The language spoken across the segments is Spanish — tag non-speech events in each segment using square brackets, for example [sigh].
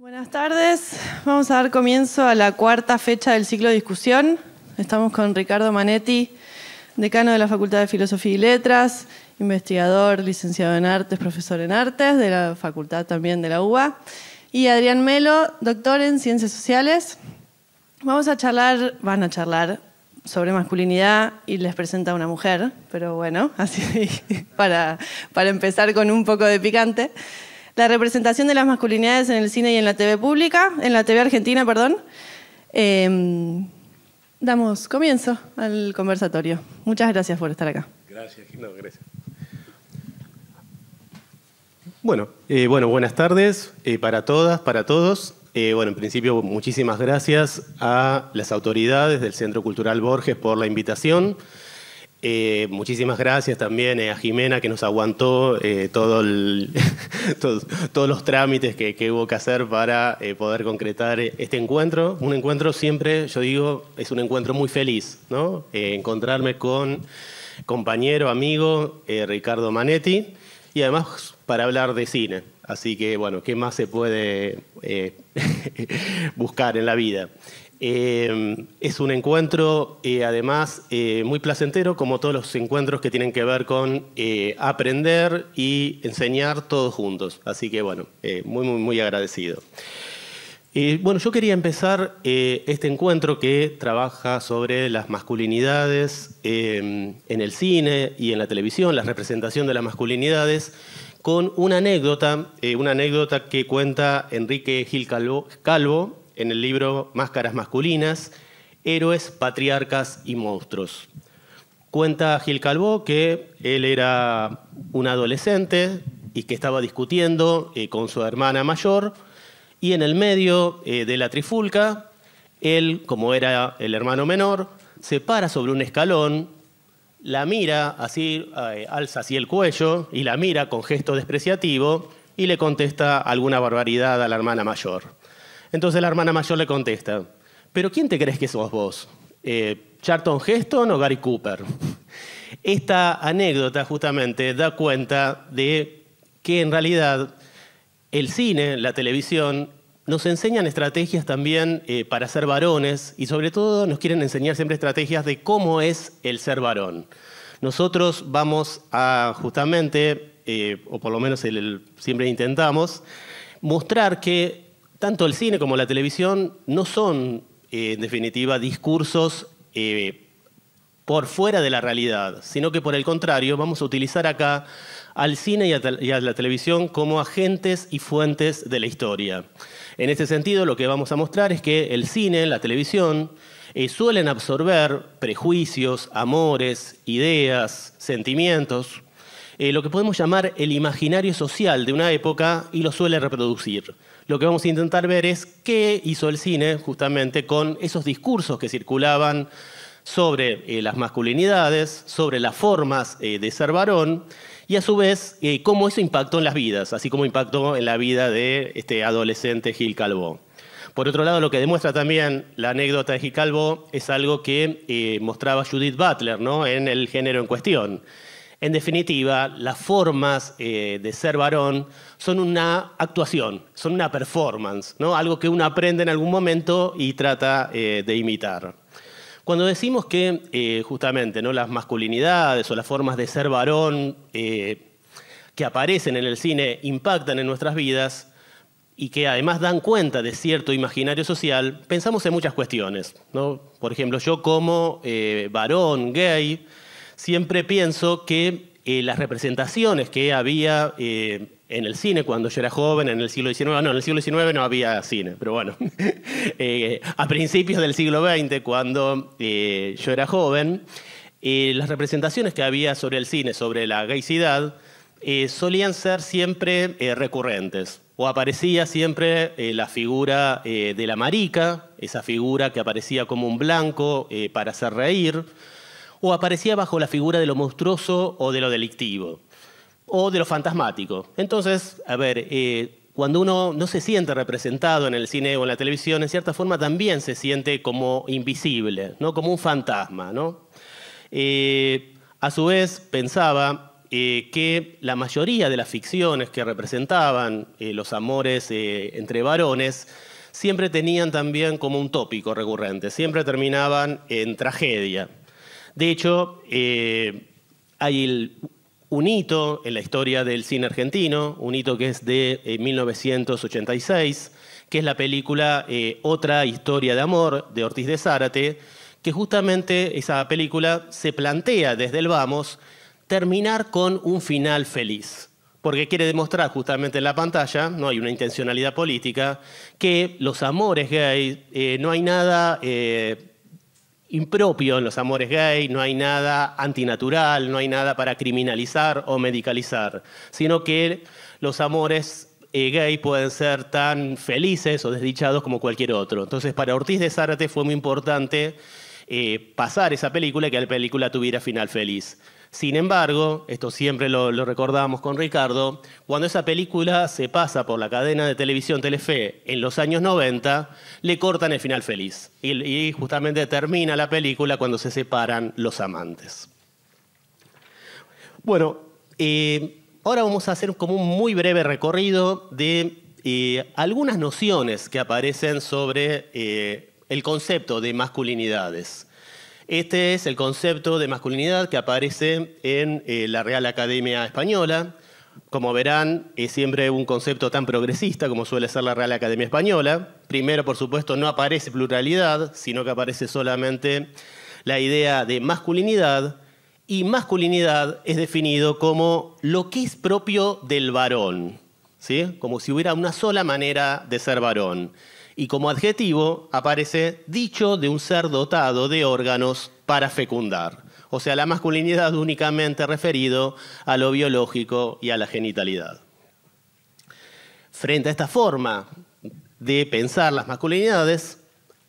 Buenas tardes. Vamos a dar comienzo a la cuarta fecha del ciclo de discusión. Estamos con Ricardo Manetti, decano de la Facultad de Filosofía y Letras, investigador, licenciado en artes, profesor en artes, de la facultad también de la UBA, y Adrián Melo, doctor en ciencias sociales. Vamos a charlar, van a charlar sobre masculinidad y les presenta una mujer, pero bueno, [laughs] así para, para empezar con un poco de picante la representación de las masculinidades en el cine y en la TV pública, en la TV argentina, perdón. Em, damos comienzo al conversatorio. Muchas gracias por estar acá. Gracias, Gino, gracias. Bueno, eh, bueno, buenas tardes eh, para todas, para todos. Eh, bueno, en principio, muchísimas gracias a las autoridades del Centro Cultural Borges por la invitación. Eh, muchísimas gracias también eh, a Jimena que nos aguantó eh, [laughs] todos los trámites que, que, hubo que hacer para poder concretar este encuentro. Un encuentro siempre, yo digo, es un encuentro muy feliz, ¿no? encontrarme con compañero, amigo Ricardo Manetti y además para hablar de cine. Así que, bueno, ¿qué más se puede [laughs] buscar en la vida? Eh, es un encuentro, eh, además, eh, muy placentero, como todos los encuentros que tienen que ver con aprender y enseñar todos juntos. Así que, bueno, muy, muy, muy agradecido. bueno, yo quería empezar este encuentro que trabaja sobre las masculinidades en el cine y en la televisión, la representación de las masculinidades, con una anécdota, una anécdota que cuenta Enrique Gil Calvo en el libro Máscaras Masculinas, Héroes, Patriarcas y Monstruos. Cuenta Gil Calvo que él era un adolescente y que estaba discutiendo eh, con su hermana mayor y en el medio eh, de la trifulca, él, como era el hermano menor, se para sobre un escalón, la mira así, eh, alza así el cuello y la mira con gesto despreciativo y le contesta alguna barbaridad a la hermana mayor. Entonces la hermana mayor le contesta, ¿pero quién te crees que sos vos? Eh, ¿Charlton Heston o Gary Cooper? Esta anécdota justamente da cuenta de que en realidad el cine, la televisión, nos enseñan estrategias también eh, para ser varones y sobre todo nos quieren enseñar siempre estrategias de cómo es el ser varón. Nosotros vamos a justamente, eh, o por lo menos siempre intentamos, mostrar que tanto el cine como la televisión no son, eh, en definitiva, discursos eh, por fuera de la realidad, sino que por el contrario vamos a utilizar acá al cine y a, la televisión como agentes y fuentes de la historia. En este sentido, lo que vamos a mostrar es que el cine, la televisión, eh, suelen absorber prejuicios, amores, ideas, sentimientos, lo que podemos llamar el imaginario social de una época y lo suelen reproducir lo que vamos a intentar ver es qué hizo el cine justamente con esos discursos que circulaban sobre eh, las masculinidades, sobre las formas eh, de ser varón y a su vez eh, cómo eso impactó en las vidas, así como impactó en la vida de este adolescente Gil Calvo. Por otro lado, lo que demuestra también la anécdota de Gil Calvo es algo que mostraba Judith Butler ¿no? en el género en cuestión en definitiva, las formas eh, de ser varón son una actuación, son una performance, ¿no? algo que uno aprende en algún momento y trata eh, de imitar. Cuando decimos que eh, justamente ¿no? las masculinidades o las formas de ser varón que aparecen en el cine impactan en nuestras vidas y que además dan cuenta de cierto imaginario social, pensamos en muchas cuestiones. ¿no? Por ejemplo, yo como varón gay, siempre pienso que eh, las representaciones que había eh, en el cine cuando yo era joven, en el siglo XIX, no, en el siglo XIX no había cine, pero bueno, [laughs] eh, a principios del siglo XX, cuando yo era joven, las representaciones que había sobre el cine, sobre la gaycidad, solían ser siempre recurrentes o aparecía siempre la figura de la marica, esa figura que aparecía como un blanco para hacer reír, o aparecía bajo la figura de lo monstruoso o de lo delictivo, o de lo fantasmático. Entonces, a ver, eh, cuando uno no se siente representado en el cine o en la televisión, en cierta forma también se siente como invisible, ¿no? como un fantasma. ¿no? Eh, a su vez, pensaba eh, que la mayoría de las ficciones que representaban los amores entre varones siempre tenían también como un tópico recurrente, siempre terminaban en tragedia. De hecho, eh, hay un hito en la historia del cine argentino, un hito que es de 1986, eh, que es la película eh, Otra historia de amor de Ortiz de Zárate, que justamente esa película se plantea desde el vamos terminar con un final feliz porque quiere demostrar justamente en la pantalla, no hay una intencionalidad política, que los amores gay no hay nada impropio en los amores gay, no hay nada antinatural, no hay nada para criminalizar o medicalizar, sino que los amores eh, gay pueden ser tan felices o desdichados como cualquier otro. Entonces, para Ortiz de Zárate fue muy importante eh, pasar esa película y que la película tuviera final feliz. Sin embargo, esto siempre lo, recordábamos con Ricardo, cuando esa película se pasa por la cadena de televisión Telefe en los años 90, le cortan el final feliz. Y, justamente termina la película cuando se separan los amantes. Bueno, eh, ahora vamos a hacer como un muy breve recorrido de eh, algunas nociones que aparecen sobre eh, el concepto de masculinidades. Este es el concepto de masculinidad que aparece en eh, la Real Academia Española. Como verán, es siempre un concepto tan progresista como suele ser la Real Academia Española. Primero, por supuesto, no aparece pluralidad, sino que aparece solamente la idea de masculinidad. Y masculinidad es definido como lo que es propio del varón, ¿sí? como si hubiera una sola manera de ser varón y como adjetivo aparece dicho de un ser dotado de órganos para fecundar. O sea, la masculinidad únicamente referido a lo biológico y a la genitalidad. Frente a esta forma de pensar las masculinidades,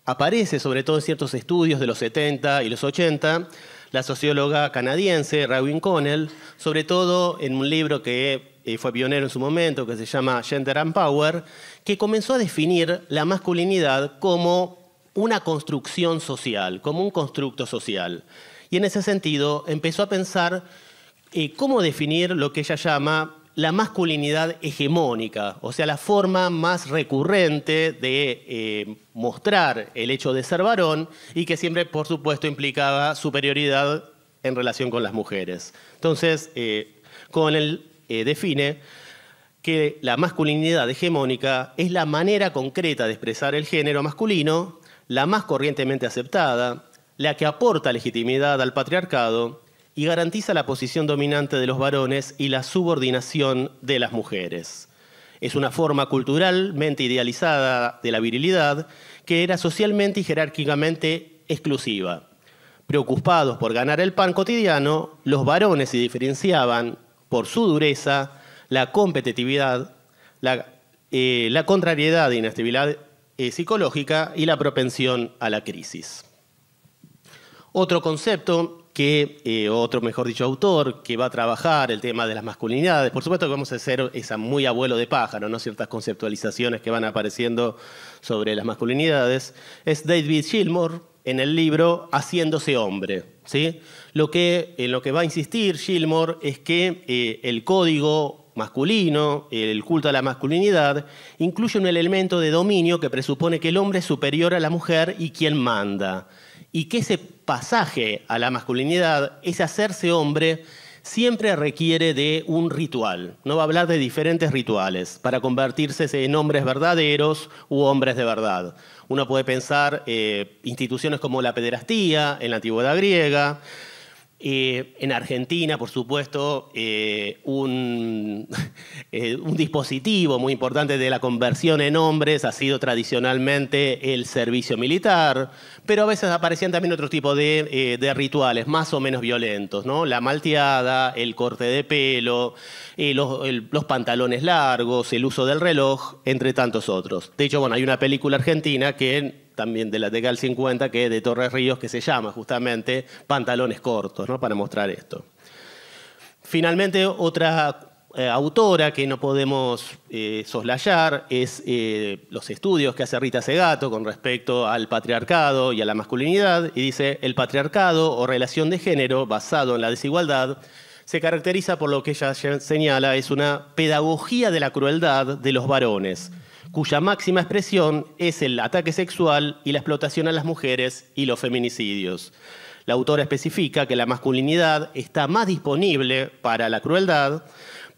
aparece sobre todo en ciertos estudios de los 70 y los 80, la socióloga canadiense Rawin Connell, sobre todo en un libro que fue pionero en su momento, que se llama Gender and Power, que comenzó a definir la masculinidad como una construcción social, como un constructo social. Y en ese sentido empezó a pensar eh, cómo definir lo que ella llama la masculinidad hegemónica, o sea, la forma más recurrente de eh, mostrar el hecho de ser varón y que siempre, por supuesto, implicaba superioridad en relación con las mujeres. Entonces, eh, con el eh, define que la masculinidad hegemónica es la manera concreta de expresar el género masculino, la más corrientemente aceptada, la que aporta legitimidad al patriarcado y garantiza la posición dominante de los varones y la subordinación de las mujeres. Es una forma culturalmente idealizada de la virilidad que era socialmente y jerárquicamente exclusiva. Preocupados por ganar el pan cotidiano, los varones se diferenciaban por su dureza, la competitividad, la, eh, contrariedad e inestabilidad eh, psicológica y la propensión a la crisis. Otro concepto que, eh, otro mejor dicho, autor que va a trabajar el tema de las masculinidades, por supuesto que vamos a hacer esa muy abuelo de pájaro, ¿no? ciertas conceptualizaciones que van apareciendo sobre las masculinidades, es David Gilmore en el libro Haciéndose hombre. ¿sí? Lo que, en lo que va a insistir Gilmore es que eh, el código masculino, el culto a la masculinidad, incluye un elemento de dominio que presupone que el hombre es superior a la mujer y quien manda. Y que ese pasaje a la masculinidad, ese hacerse hombre, siempre requiere de un ritual. No va a hablar de diferentes rituales para convertirse en hombres verdaderos u hombres de verdad. Uno puede pensar eh, instituciones como la pederastía en la antigüedad griega, eh, en Argentina, por supuesto, eh, un, [laughs] un, dispositivo muy importante de la conversión en hombres ha sido tradicionalmente el servicio militar pero a veces aparecían también otro tipo eh, de, rituales más o menos violentos, ¿no? La malteada, el corte de pelo, eh, los, pantalones largos, el uso del reloj, entre tantos otros. De hecho, bueno, hay una película argentina que también de la década del 50, que es de Torres Ríos, que se llama justamente Pantalones Cortos, ¿no? Para mostrar esto. Finalmente, otra eh, autora que no podemos eh, soslayar es eh, los estudios que hace Rita Segato con respecto al patriarcado y a la masculinidad, y dice, el patriarcado o relación de género basado en la desigualdad se caracteriza por lo que ella señala es una pedagogía de la crueldad de los varones, cuya máxima expresión es el ataque sexual y la explotación a las mujeres y los feminicidios. La autora especifica que la masculinidad está más disponible para la crueldad,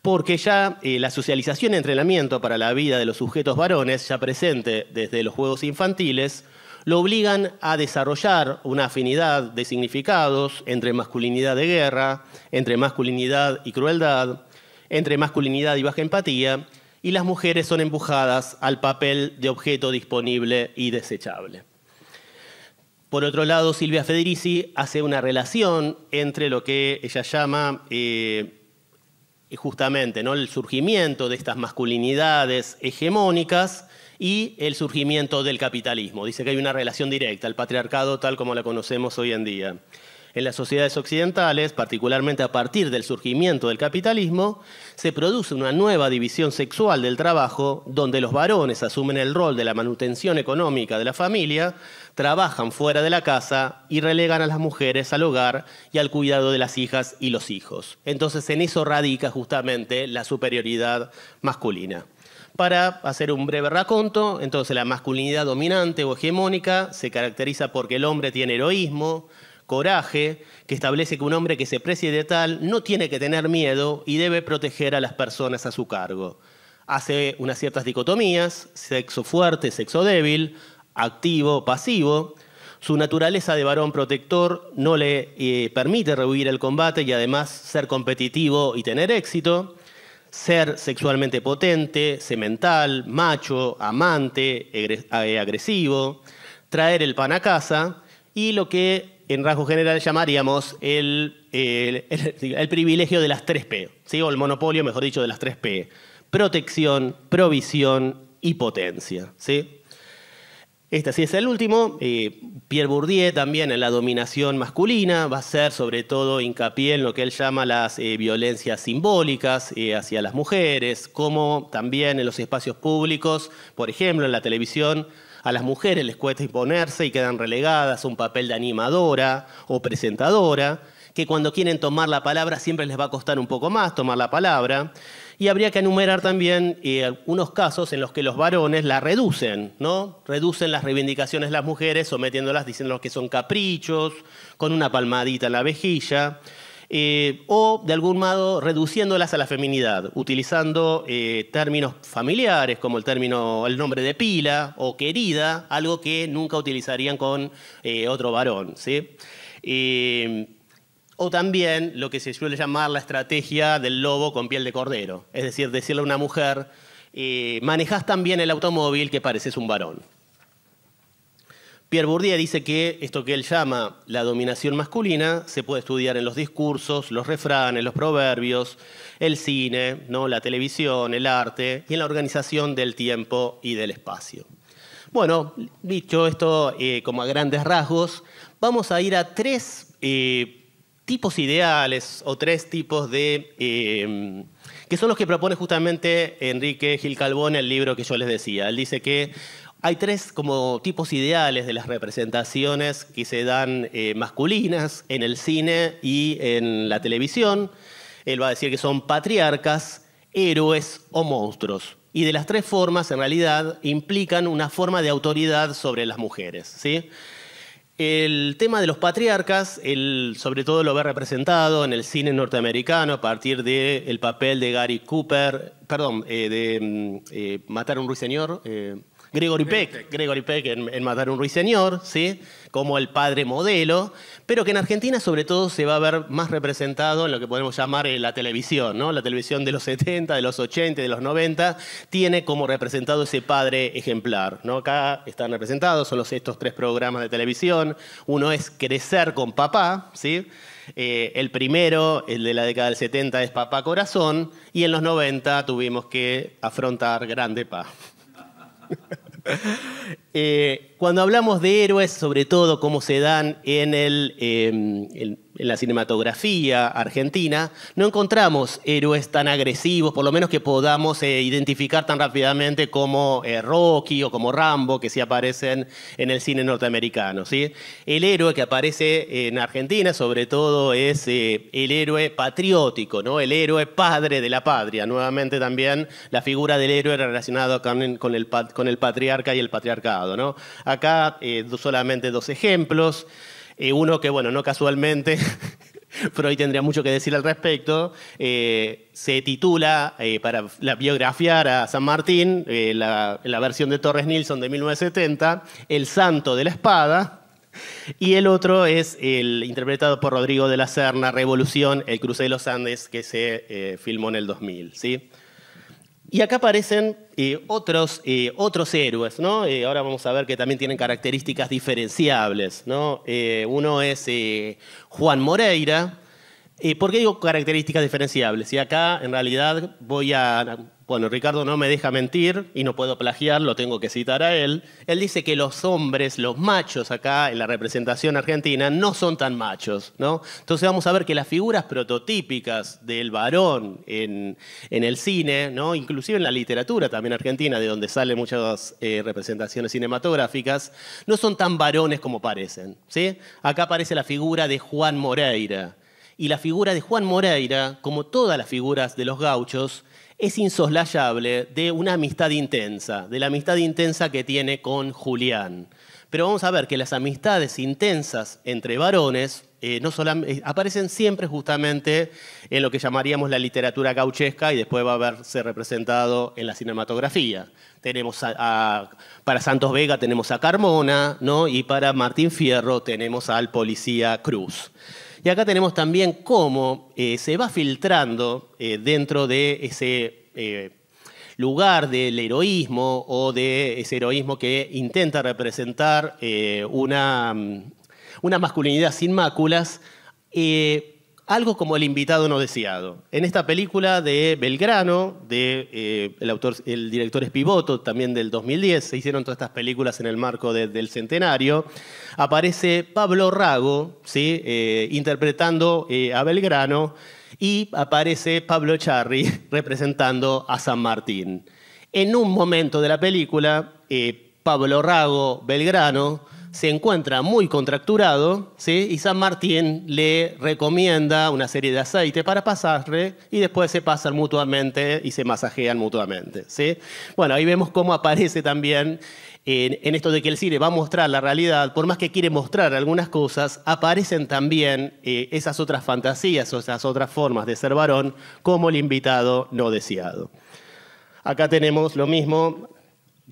porque ya eh, la socialización y entrenamiento para la vida de los sujetos varones, ya presente desde los juegos infantiles, lo obligan a desarrollar una afinidad de significados entre masculinidad de guerra, entre masculinidad y crueldad, entre masculinidad y baja empatía, y las mujeres son empujadas al papel de objeto disponible y desechable. Por otro lado, Silvia Federici hace una relación entre lo que ella llama eh, justamente ¿no? el surgimiento de estas masculinidades hegemónicas y el surgimiento del capitalismo. Dice que hay una relación directa, el patriarcado tal como la conocemos hoy en día. En las sociedades occidentales, particularmente a partir del surgimiento del capitalismo, se produce una nueva división sexual del trabajo donde los varones asumen el rol de la manutención económica de la familia, trabajan fuera de la casa y relegan a las mujeres al hogar y al cuidado de las hijas y los hijos. Entonces en eso radica justamente la superioridad masculina. Para hacer un breve raconto, entonces la masculinidad dominante o hegemónica se caracteriza porque el hombre tiene heroísmo, Coraje, que establece que un hombre que se precie de tal no tiene que tener miedo y debe proteger a las personas a su cargo. Hace unas ciertas dicotomías, sexo fuerte, sexo débil, activo, pasivo. Su naturaleza de varón protector no le eh, permite rehuir el combate y además ser competitivo y tener éxito. Ser sexualmente potente, semental, macho, amante, eh, agresivo, traer el pan a casa y lo que en rasgo general llamaríamos el, el, privilegio de las 3P, ¿sí? o el monopolio, mejor dicho, de las 3P. Protección, provisión y potencia. ¿sí? Este sí es el último. Eh, Pierre Bourdieu también en la dominación masculina va a ser sobre todo hincapié en lo que él llama las eh, violencias simbólicas eh, hacia las mujeres, como también en los espacios públicos, por ejemplo en la televisión, a las mujeres les cuesta imponerse y quedan relegadas a un papel de animadora o presentadora, que cuando quieren tomar la palabra siempre les va a costar un poco más tomar la palabra. Y habría que enumerar también eh, unos casos en los que los varones la reducen, ¿no? Reducen las reivindicaciones de las mujeres, sometiéndolas, los que son caprichos, con una palmadita en la vejilla. Eh, o de algún modo reduciéndolas a la feminidad, utilizando eh, términos familiares como el término, el nombre de pila o querida, algo que nunca utilizarían con eh, otro varón. ¿sí? o también lo que se suele llamar la estrategia del lobo con piel de cordero, es decir, decirle a una mujer, manejas tan bien el automóvil que pareces un varón. Pierre Bourdieu dice que esto que él llama la dominación masculina se puede estudiar en los discursos, los refranes, los proverbios, el cine, ¿no? la televisión, el arte y en la organización del tiempo y del espacio. Bueno, dicho esto eh, como a grandes rasgos, vamos a ir a tres eh, tipos ideales o tres tipos de... Eh, que son los que propone justamente Enrique Gil Calvón en el libro que yo les decía. Él dice que hay tres como tipos ideales de las representaciones que se dan eh, masculinas en el cine y en la televisión. Él va a decir que son patriarcas, héroes o monstruos. Y de las tres formas, en realidad, implican una forma de autoridad sobre las mujeres. ¿sí? El tema de los patriarcas, él sobre todo lo ve representado en el cine norteamericano a partir del papel de Gary Cooper, perdón, eh, de mm, eh, Matar un ruiseñor. Gregory Peck, Gregory Peck en, Matar un Ruiseñor, ¿sí? como el padre modelo, pero que en Argentina sobre todo se va a ver más representado en lo que podemos llamar eh, la televisión, ¿no? la televisión de los 70, de los 80, de los 90, tiene como representado ese padre ejemplar. ¿no? Acá están representados, son estos tres programas de televisión, uno es Crecer con papá, ¿sí? Eh, el primero, el de la década del 70, es Papá Corazón, y en los 90 tuvimos que afrontar Grande Paz. Eh, cuando hablamos de héroes, sobre todo cómo se dan en el, eh, en la cinematografía argentina, no encontramos héroes tan agresivos, por lo menos que podamos eh, identificar tan rápidamente como eh, Rocky o como Rambo, que sí aparecen en el cine norteamericano. ¿sí? El héroe que aparece en Argentina, sobre todo, es eh, el héroe patriótico, ¿no? el héroe padre de la patria. Nuevamente también la figura del héroe relacionada con, con, el, con, el, patriarca y el patriarcado. ¿no? Acá solamente dos ejemplos uno que, bueno, no casualmente, Freud [laughs] tendría mucho que decir al respecto, eh, se titula, eh, para la, biografiar a San Martín, eh, la, versión de Torres Nilsson de 1970, El Santo de la Espada, y el otro es el interpretado por Rodrigo de la Serna, Revolución, El cruce de los Andes, que se filmó en el 2000. ¿sí? Y acá aparecen eh, otros, eh, otros héroes, ¿no? Eh, ahora vamos a ver que también tienen características diferenciables, ¿no? uno es Juan Moreira, ¿Por qué digo características diferenciables? Y acá, en realidad, voy a... Bueno, Ricardo no me deja mentir y no puedo plagiar, lo tengo que citar a él. Él dice que los hombres, los machos acá en la representación argentina, no son tan machos, ¿no? Entonces vamos a ver que las figuras prototípicas del varón en, el cine, ¿no? Inclusive en la literatura también argentina, de donde salen muchas eh, representaciones cinematográficas, no son tan varones como parecen, ¿sí? Acá aparece la figura de Juan Moreira, y la figura de Juan Moreira, como todas las figuras de los gauchos, es insoslayable de una amistad intensa, de la amistad intensa que tiene con Julián. Pero vamos a ver que las amistades intensas entre varones eh, no eh, aparecen siempre justamente en lo que llamaríamos la literatura gauchesca y después va a verse representado en la cinematografía. Tenemos para Santos Vega tenemos a Carmona, ¿no? Y para Martín Fierro tenemos al policía Cruz. Y acá tenemos también cómo eh, se va filtrando eh, dentro de ese eh, lugar del heroísmo o de ese heroísmo que intenta representar una, mm, una, masculinidad sin máculas algo como el invitado no deseado. En esta película de Belgrano, de, eh, el, director es también del 2010, se hicieron todas estas películas en el marco del centenario, aparece Pablo Rago ¿sí? Eh, interpretando eh, a Belgrano y aparece Pablo Charri [laughs] representando a San Martín. En un momento de la película, Pablo Rago, Belgrano, se encuentra muy contracturado ¿sí? y San Martín le recomienda una serie de aceite para pasarle y después se pasan mutuamente y se masajean mutuamente. ¿sí? Bueno, ahí vemos cómo aparece también en, esto de que el cine va a mostrar la realidad, por más que quiere mostrar algunas cosas, aparecen también eh, esas otras fantasías o esas otras formas de ser varón como el invitado no deseado. Acá tenemos lo mismo,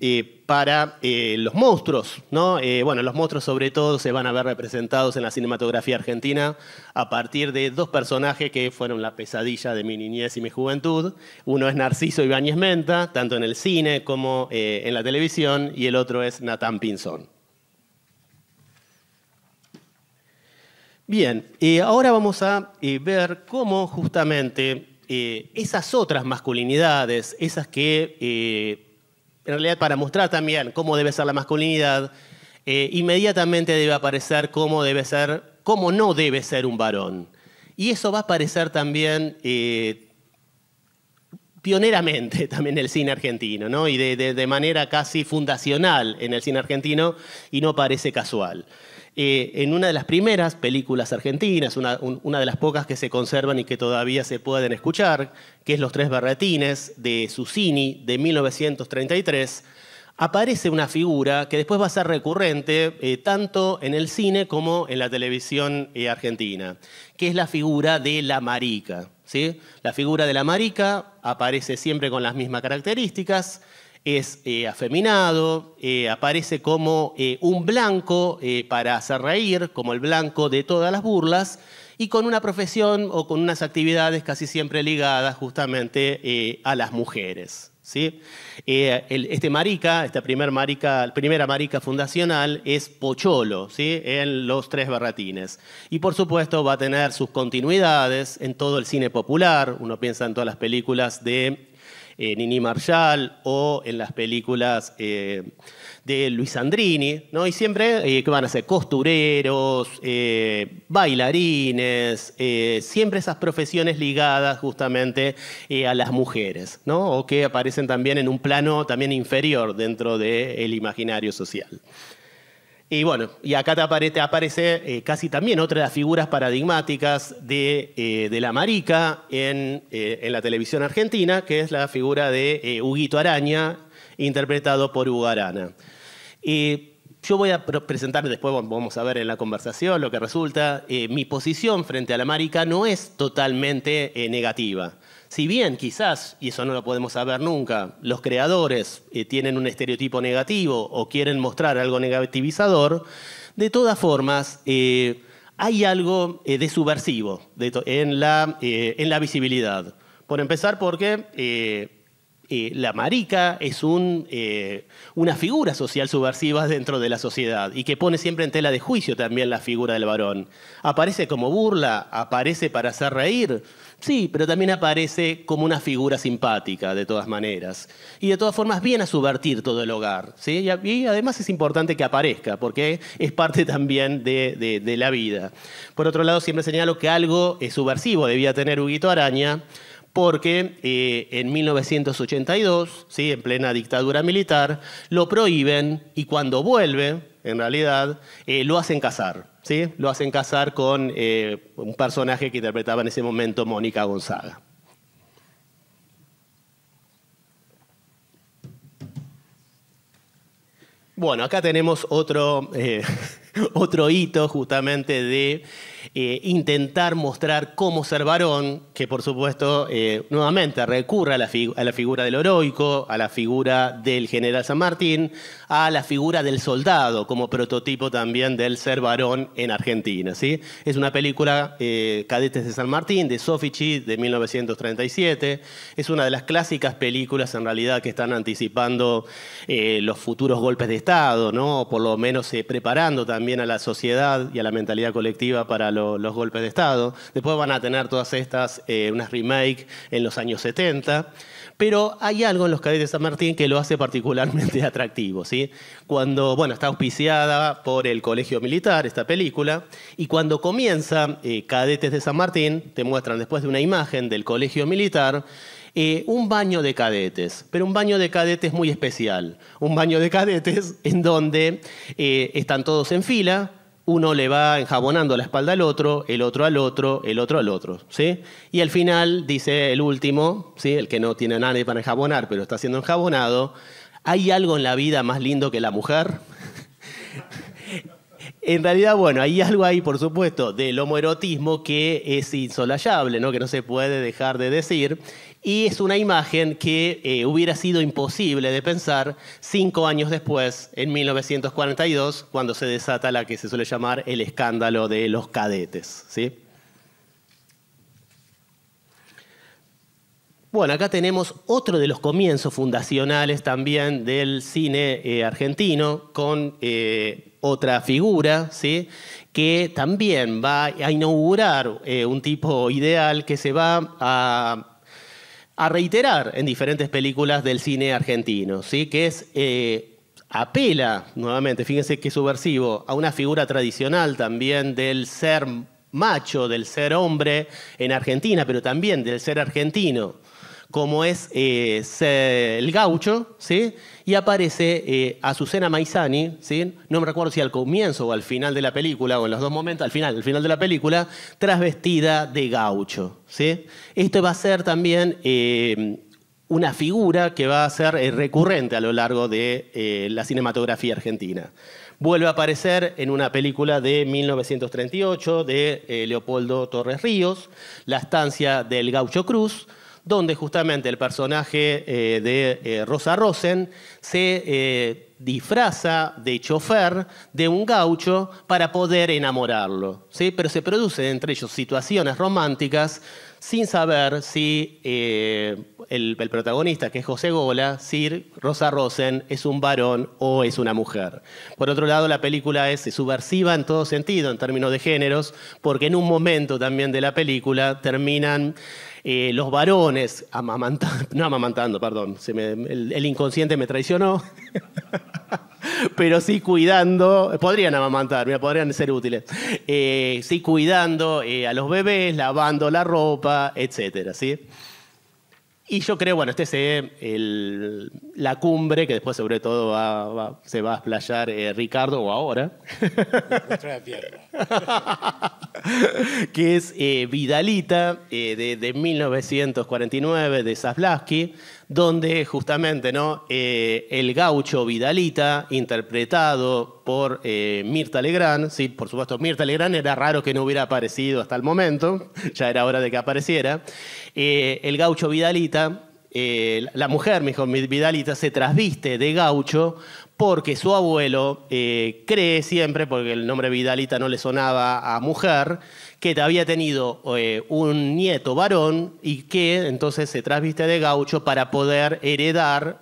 eh, para eh, los monstruos. ¿no? Eh, bueno, los monstruos sobre todo se van a ver representados en la cinematografía argentina a partir de dos personajes que fueron la pesadilla de mi niñez y mi juventud. Uno es Narciso Ibáñez Menta, tanto en el cine como en la televisión, y el otro es Natán Pinzón. Bien, ahora vamos a ver cómo justamente esas otras masculinidades, esas que en realidad para mostrar también cómo debe ser la masculinidad, eh, inmediatamente debe aparecer cómo debe ser, cómo no debe ser un varón. Y eso va a aparecer también eh, pioneramente [laughs] también en el cine argentino, Y de manera casi fundacional en el cine argentino y no parece casual. Eh, en una de las primeras películas argentinas, una, de las pocas que se conservan y que todavía se pueden escuchar, que es Los Tres Barretines de Susini de 1933, aparece una figura que después va a ser recurrente eh, tanto en el cine como en la televisión eh, argentina, que es la figura de la marica. ¿sí? La figura de la marica aparece siempre con las mismas características es eh, afeminado, eh, aparece como eh, un blanco para hacer reír, como el blanco de todas las burlas, y con una profesión o con unas actividades casi siempre ligadas justamente a las mujeres. ¿sí? este marica, esta primer marica, primera marica fundacional es Pocholo ¿sí? en Los Tres Barratines. Y por supuesto va a tener sus continuidades en todo el cine popular, uno piensa en todas las películas de eh, Nini Marshall o en las películas eh, de Luis Andrini, ¿no? Y siempre, eh, ¿qué van a ser? Costureros, bailarines, siempre esas profesiones ligadas justamente a las mujeres, ¿no? O que aparecen también en un plano también inferior dentro del imaginario social. Y bueno, y acá te aparece, eh, casi también otra de las figuras paradigmáticas de, eh, la marica en, eh, en, la televisión argentina, que es la figura de Huguito Araña, interpretado por Hugo Arana. yo voy a presentar, después vamos a ver en la conversación lo que resulta, mi posición frente a la marica no es totalmente negativa. Si bien quizás, y eso no lo podemos saber nunca, los creadores eh, tienen un estereotipo negativo o quieren mostrar algo negativizador, de todas formas eh, hay algo eh, de subversivo en, la, visibilidad. Por empezar porque la marica es una figura social subversiva dentro de la sociedad y que pone siempre en tela de juicio también la figura del varón. Aparece como burla, aparece para hacer reír Sí, pero también aparece como una figura simpática, de todas maneras. Y de todas formas viene a subvertir todo el hogar. ¿sí? Y, además es importante que aparezca, porque es parte también de, la vida. Por otro lado, siempre señalo que algo subversivo debía tener Huguito Araña, porque eh, en 1982, ¿sí? en plena dictadura militar, lo prohíben y cuando vuelve, en realidad, eh, lo hacen cazar. Lo hacen casar con eh, un personaje que interpretaba en ese momento Mónica Gonzaga. Bueno, acá tenemos otro, eh, [laughs] otro hito justamente de eh, intentar mostrar cómo ser varón, que por supuesto eh, nuevamente recurre a la, figura del heroico, a la figura del general San Martín, a la figura del soldado como prototipo también del ser varón en Argentina. ¿sí? Es una película eh, Cadetes de San Martín, de Sofichi, de 1937. Es una de las clásicas películas en realidad que están anticipando los futuros golpes de Estado, ¿no? por lo menos preparando también a la sociedad y a la mentalidad colectiva para los golpes de Estado. Después van a tener todas estas, eh, unas remake en los años 70. Pero hay algo en los cadetes de San Martín que lo hace particularmente [laughs] atractivo. ¿sí? Cuando, bueno, está auspiciada por el Colegio Militar esta película, y cuando comienza eh, Cadetes de San Martín, te muestran después de una imagen del Colegio Militar, eh, un baño de cadetes, pero un baño de cadetes muy especial. Un baño de cadetes en donde están todos en fila, uno le va enjabonando la espalda al otro, el otro al otro, el otro al otro, ¿sí? Y al final, dice el último, ¿sí? El que no tiene nada nadie para enjabonar, pero está siendo enjabonado, ¿hay algo en la vida más lindo que la mujer? [laughs] En realidad, bueno, hay algo ahí, por supuesto, del homoerotismo que es insolayable, ¿no? que no se puede dejar de decir, y es una imagen que eh, hubiera sido imposible de pensar cinco años después, en 1942, cuando se desata la que se suele llamar el escándalo de los cadetes. ¿sí? Bueno, acá tenemos otro de los comienzos fundacionales también del cine eh, argentino con eh, otra figura, ¿sí? que también va a inaugurar un tipo ideal que se va a a reiterar en diferentes películas del cine argentino, ¿sí? que es eh, apela nuevamente, fíjense qué subversivo, a una figura tradicional también del ser macho, del ser hombre en Argentina, pero también del ser argentino como es eh, el gaucho, y aparece eh, Azucena Maizani, ¿sí? no me recuerdo si al comienzo o al final de la película, o en los dos momentos, al final, final de la película, trasvestida de gaucho. ¿sí? Esto va a ser también eh, una figura que va a ser recurrente a lo largo de la cinematografía argentina. Vuelve a aparecer en una película de 1938 de Leopoldo Torres Ríos, La estancia del gaucho Cruz, donde justamente el personaje eh, de eh, Rosa Rosen se eh, disfraza de chofer de un gaucho para poder enamorarlo. ¿sí? Pero se producen entre ellos situaciones románticas sin saber si eh, el, protagonista, que es José Gola, Sir Rosa Rosen es un varón o es una mujer. Por otro lado, la película es subversiva en todo sentido, en términos de géneros, porque en un momento también de la película terminan... Eh, los varones amamantando, [laughs] no amamantando, perdón, el inconsciente me traicionó. [laughs] pero sí cuidando, podrían amamantar, podrían ser útiles, eh, sí cuidando eh, a los bebés, lavando la ropa, etcétera, ¿sí? Y yo creo, bueno, este es eh, la cumbre que después sobre todo se va a explayar Ricardo o ahora. [laughs] que es Vidalita de, de, 1949 de Zaslavsky donde justamente ¿no? Eh, el gaucho Vidalita, interpretado por eh, Mirta Legrand, sí, por supuesto, Mirta Legrand era raro que no hubiera aparecido hasta el momento, [laughs] ya era hora de que apareciera, eh, el gaucho Vidalita, la mujer, hijo Vidalita, se trasviste de gaucho porque su abuelo cree siempre, porque el nombre Vidalita no le sonaba a mujer, que había tenido eh, un nieto varón y que entonces se trasviste de gaucho para poder heredar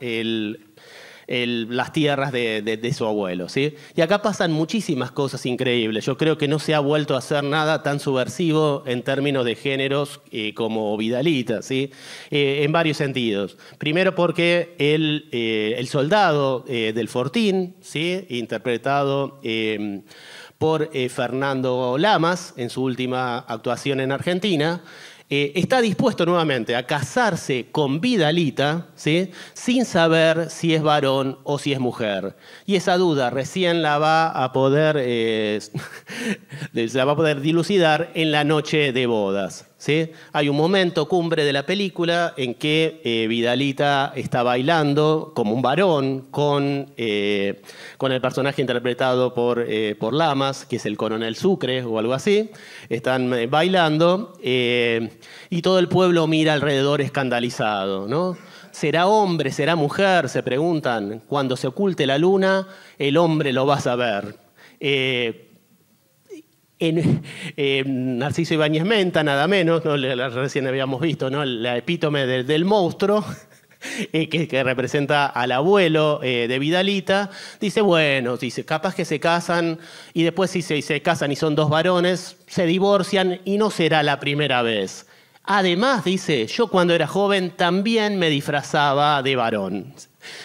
las tierras de, su abuelo. ¿sí? Y acá pasan muchísimas cosas increíbles. Yo creo que no se ha vuelto a hacer nada tan subversivo en términos de géneros eh, como Vidalita, ¿sí? Eh, en varios sentidos. Primero porque el, soldado del Fortín, ¿sí? interpretado por eh, Fernando Lamas en su última actuación en Argentina, eh, está dispuesto nuevamente a casarse con Vidalita, ¿sí? sin saber si es varón o si es mujer. Y esa duda recién la va a poder, eh, [laughs] la va a poder dilucidar en la noche de bodas. Hay un momento cumbre de la película en que eh, Vidalita está bailando como un varón con, eh, con el personaje interpretado por, eh, por, Lamas, que es el coronel Sucre o algo así. Están bailando y todo el pueblo mira alrededor escandalizado. ¿no? ¿Será hombre? ¿Será mujer? Se preguntan. Cuando se oculte la luna, el hombre lo va a saber en eh, Narciso Ibáñez Menta, nada menos, ¿no? recién habíamos visto, ¿no? la epítome del monstruo, [laughs] eh, que, representa al abuelo eh, de Vidalita, dice, bueno, dice, capaz que se casan y después si se casan y son dos varones, se divorcian y no será la primera vez. Además, dice, yo cuando era joven también me disfrazaba de varón.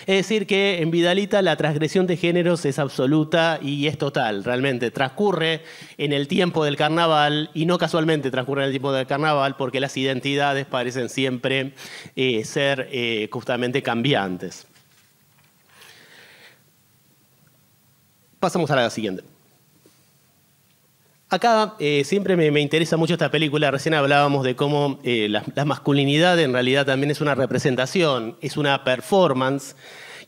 Es decir, que en Vidalita la transgresión de géneros es absoluta y es total, realmente. Transcurre en el tiempo del carnaval y no casualmente transcurre en el tiempo del carnaval porque las identidades parecen siempre eh, ser eh, justamente cambiantes. Pasamos a la siguiente. Acá eh, siempre me, interesa mucho esta película. Recién hablábamos de cómo eh, la, la masculinidad en realidad también es una representación, es una performance.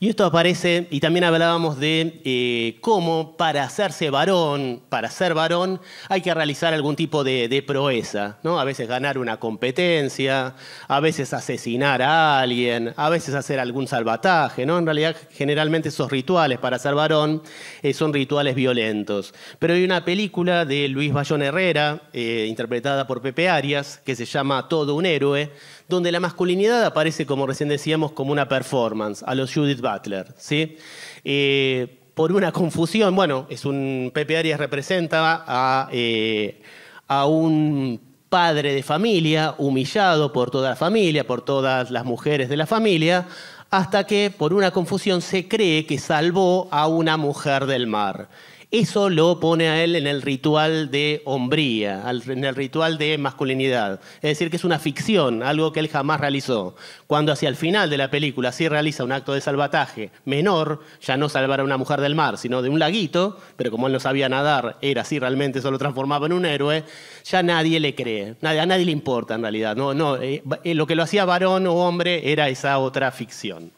Y esto aparece, y también hablábamos de eh, cómo para hacerse varón, para ser varón, hay que realizar algún tipo de, proeza, ¿no? A veces ganar una competencia, a veces asesinar a alguien, a veces hacer algún salvataje, En realidad, generalmente esos rituales para ser varón eh, son rituales violentos. Pero hay una película de Luis Bayón Herrera, eh, interpretada por Pepe Arias, que se llama Todo un héroe, donde la masculinidad aparece, como recién decíamos, como una performance, a los Judith Butler. ¿sí? Eh, por una confusión, bueno, es un Pepe Arias representa a, eh, a un padre de familia, humillado por toda la familia, por todas las mujeres de la familia, hasta que por una confusión se cree que salvó a una mujer del mar. Eso lo pone a él en el ritual de hombría, en el ritual de masculinidad. Es decir, que es una ficción, algo que él jamás realizó. Cuando hacia el final de la película sí realiza un acto de salvataje menor, ya no salvar a una mujer del mar, sino de un laguito, pero como él no sabía nadar, era así realmente, solo lo transformaba en un héroe, ya nadie le cree, a nadie le importa en realidad. No, no, eh, eh, lo que lo hacía varón o hombre era esa otra ficción.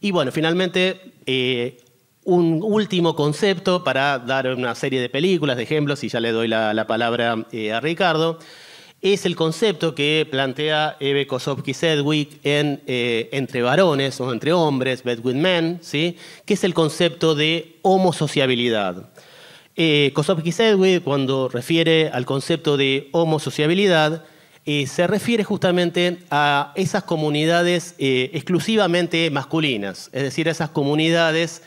Y bueno, finalmente eh, un último concepto para dar una serie de películas, de ejemplos, y ya le doy la, palabra eh, a Ricardo, es el concepto que plantea Eve kosovsky sedwick en eh, Entre varones o entre hombres, Between Men, ¿sí? que es el concepto de homosociabilidad. Eh, kosovsky sedwick cuando refiere al concepto de homosociabilidad, eh, se refiere justamente a esas comunidades exclusivamente masculinas, es decir, a esas comunidades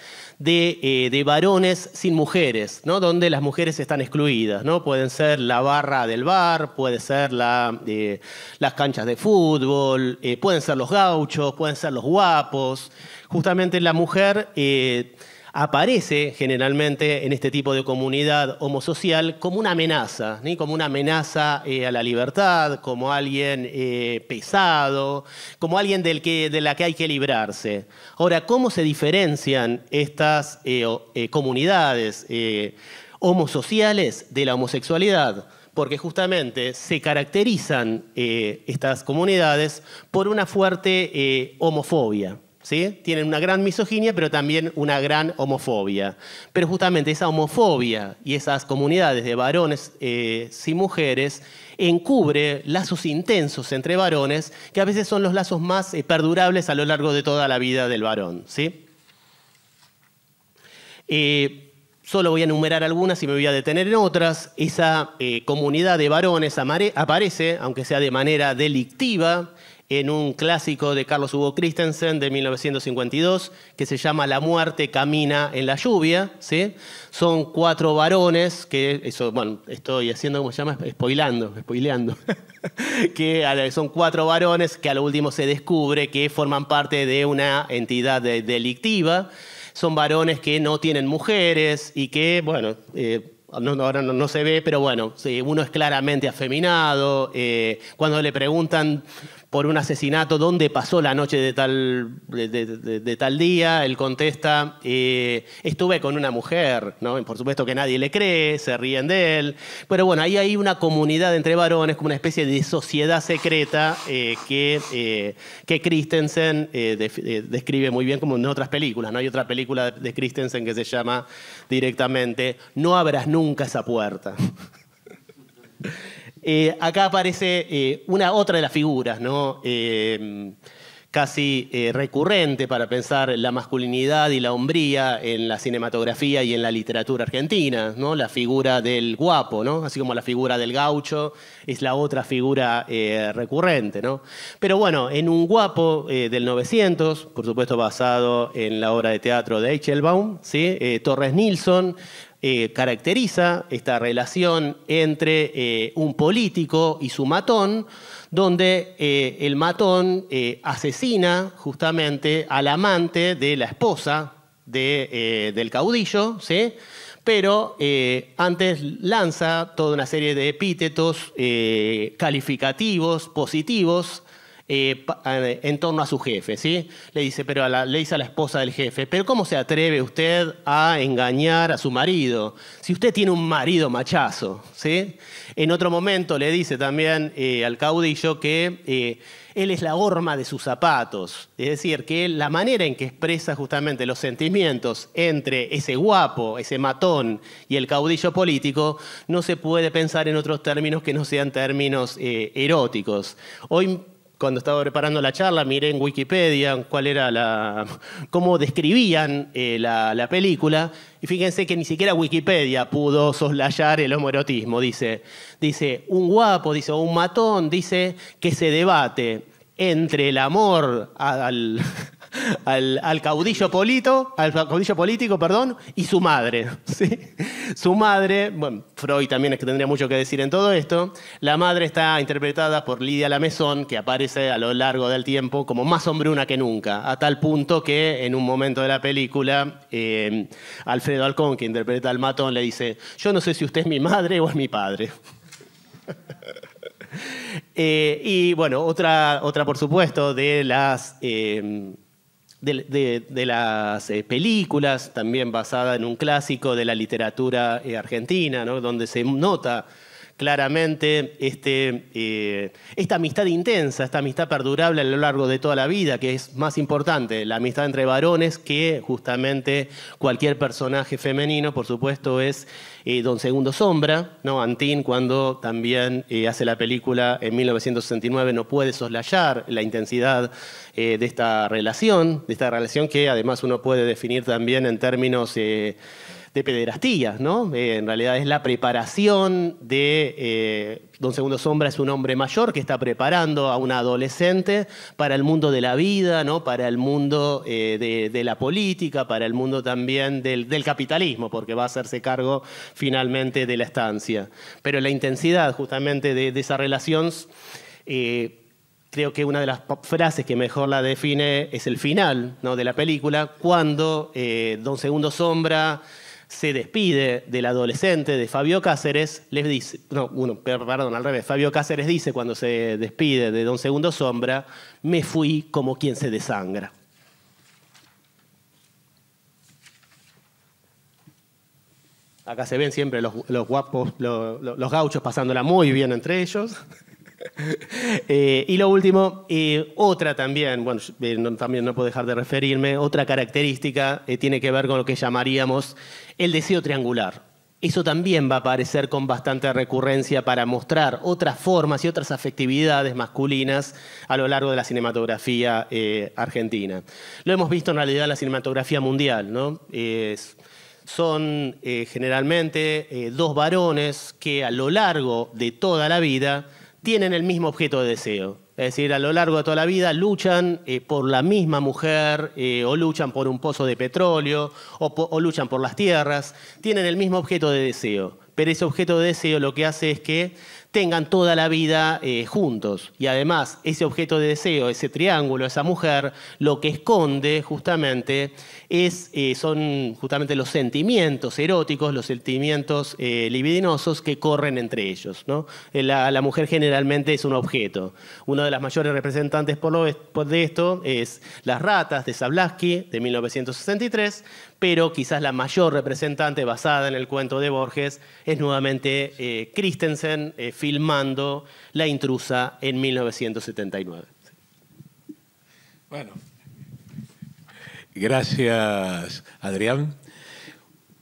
eh, de, varones sin mujeres, ¿no? donde las mujeres están excluidas. ¿no? Pueden ser la barra del bar, puede ser la, eh, las canchas de fútbol, eh, pueden ser los gauchos, pueden ser los guapos. Justamente la mujer aparece generalmente en este tipo de comunidad homosocial como una amenaza, como una amenaza eh, a la libertad, como alguien eh, pesado, como alguien del que, de la que hay que librarse. Ahora, ¿cómo se diferencian estas eh, comunidades homosociales de la homosexualidad? porque justamente se caracterizan estas comunidades por una fuerte homofobia. Tienen una gran misoginia, pero también una gran homofobia. Pero justamente esa homofobia y esas comunidades de varones eh, y sin mujeres encubre lazos intensos entre varones, que a veces son los lazos más eh, perdurables a lo largo de toda la vida del varón, eh, Solo voy a enumerar algunas y me voy a detener en otras. Esa comunidad de varones aparece, aunque sea de manera delictiva, en un clásico de Carlos Hugo Christensen de 1952 que se llama La muerte camina en la lluvia. ¿sí? Son cuatro varones que, eso, bueno, estoy haciendo, como se llama? Spoilando, spoileando. [laughs] que son cuatro varones que a lo último se descubre que forman parte de una entidad delictiva. Son varones que no tienen mujeres y que, bueno, eh, no, ahora no, se ve, pero bueno, uno es claramente afeminado. Eh, cuando le preguntan por un asesinato, dónde pasó la noche de tal, de, tal día, él contesta, eh, estuve con una mujer, ¿no? por supuesto que nadie le cree, se ríen de él, pero bueno, ahí hay una comunidad entre varones, como una especie de sociedad secreta eh, que, eh, que Christensen describe muy bien como en otras películas, ¿no? hay otra película de Christensen que se llama directamente No abras nunca esa puerta. [laughs] Eh, acá aparece eh, una otra de las figuras, ¿no? Eh, casi recurrente para pensar la masculinidad y la hombría en la cinematografía y en la literatura argentina, ¿no? La figura del guapo, ¿no? Así como la figura del gaucho es la otra figura recurrente, ¿no? Pero bueno, en un guapo del 900, por supuesto basado en la obra de teatro de Eichelbaum, ¿sí? Torres Nilsson eh, caracteriza esta relación entre eh, un político y su matón, donde eh, el matón asesina justamente al amante de la esposa del caudillo, pero antes lanza toda una serie de epítetos calificativos, positivos, eh, en torno a su jefe, ¿sí? Le dice, pero a la, le a la esposa del jefe, pero ¿cómo se atreve usted a engañar a su marido? Si usted tiene un marido machazo, ¿sí? En otro momento le dice también eh, al caudillo que eh, él es la horma de sus zapatos, es decir, que la manera en que expresa justamente los sentimientos entre ese guapo, ese matón y el caudillo político, no se puede pensar en otros términos que no sean términos eróticos. Hoy cuando estaba preparando la charla, miré en Wikipedia cuál era la, cómo describían eh, la, película, y fíjense que ni siquiera Wikipedia pudo soslayar el homoerotismo. Dice, dice un guapo, dice, un matón, dice que se debate entre el amor al, al, caudillo polito, al caudillo político, perdón, y su madre. [laughs] Su madre, bueno, Freud también es que tendría mucho que decir en todo esto. La madre está interpretada por Lidia Lamezón, que aparece a lo largo del tiempo como más hombruna que nunca, a tal punto que en un momento de la película, eh, Alfredo Alcón, que interpreta al matón, le dice: Yo no sé si usted es mi madre o es mi padre. [laughs] Eh, y bueno, otra, otra, por supuesto, de las. Eh, de, las eh, películas, también basada en un clásico de la literatura eh, argentina, ¿no? donde se nota claramente este, eh, esta amistad intensa, esta amistad perdurable a lo largo de toda la vida, que es más importante, la amistad entre varones que justamente cualquier personaje femenino, por supuesto, es eh, Don Segundo Sombra, ¿no? Antín, cuando también eh, hace la película en 1969, no puede soslayar la intensidad de esta relación, de esta relación que además uno puede definir también en términos de pederastías, ¿no? Eh, en realidad es la preparación de eh, Don Segundo Sombra es un hombre mayor que está preparando a un adolescente para el mundo de la vida, ¿no? Para el mundo eh, de, la política, para el mundo también del, capitalismo, porque va a hacerse cargo finalmente de la estancia. Pero la intensidad justamente de, esas esa relación creo que una de las frases que mejor la define es el final ¿no? de la película, cuando Don Segundo Sombra se despide del adolescente de Fabio Cáceres, les dice, no, perdón, al revés, Fabio Cáceres dice cuando se despide de Don Segundo Sombra, me fui como quien se desangra. Acá se ven siempre los, guapos, los, los gauchos pasándola muy bien entre ellos. [laughs] Eh, y lo último, eh, otra también, bueno, eh, también no puedo dejar de referirme, otra característica tiene que ver con lo que llamaríamos el deseo triangular. Eso también va a aparecer con bastante recurrencia para mostrar otras formas y otras afectividades masculinas a lo largo de la cinematografía argentina. Lo hemos visto en realidad en la cinematografía mundial, ¿no? son generalmente dos varones que a lo largo de toda la vida tienen el mismo objeto de deseo. Es decir, a lo largo de toda la vida luchan eh, por la misma mujer, eh, o luchan por un pozo de petróleo, o luchan por las tierras, tienen el mismo objeto de deseo. Pero ese objeto de deseo lo que hace es que tengan toda la vida eh, juntos. Y además, ese objeto de deseo, ese triángulo, esa mujer, lo que esconde justamente es, eh, son justamente los sentimientos eróticos, los sentimientos eh, libidinosos que corren entre ellos. ¿no? La, mujer generalmente es un objeto. Uno de las mayores representantes por, lo, de esto es Las ratas de Sablaski, de 1963, pero quizás la mayor representante basada en el cuento de Borges es nuevamente Christensen, filmando La intrusa en 1979. Bueno, gracias Adrián.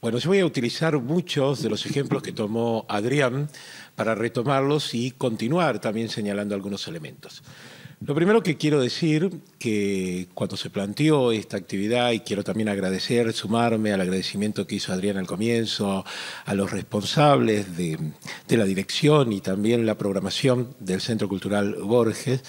Bueno, yo voy a utilizar muchos de los ejemplos que tomó Adrián para retomarlos y continuar también señalando algunos elementos. Lo primero que quiero decir cuando se planteó esta actividad, y quiero también agradecer, sumarme al agradecimiento que hizo Adrián al comienzo, a los responsables de, la dirección y también la programación del Centro Cultural Borges,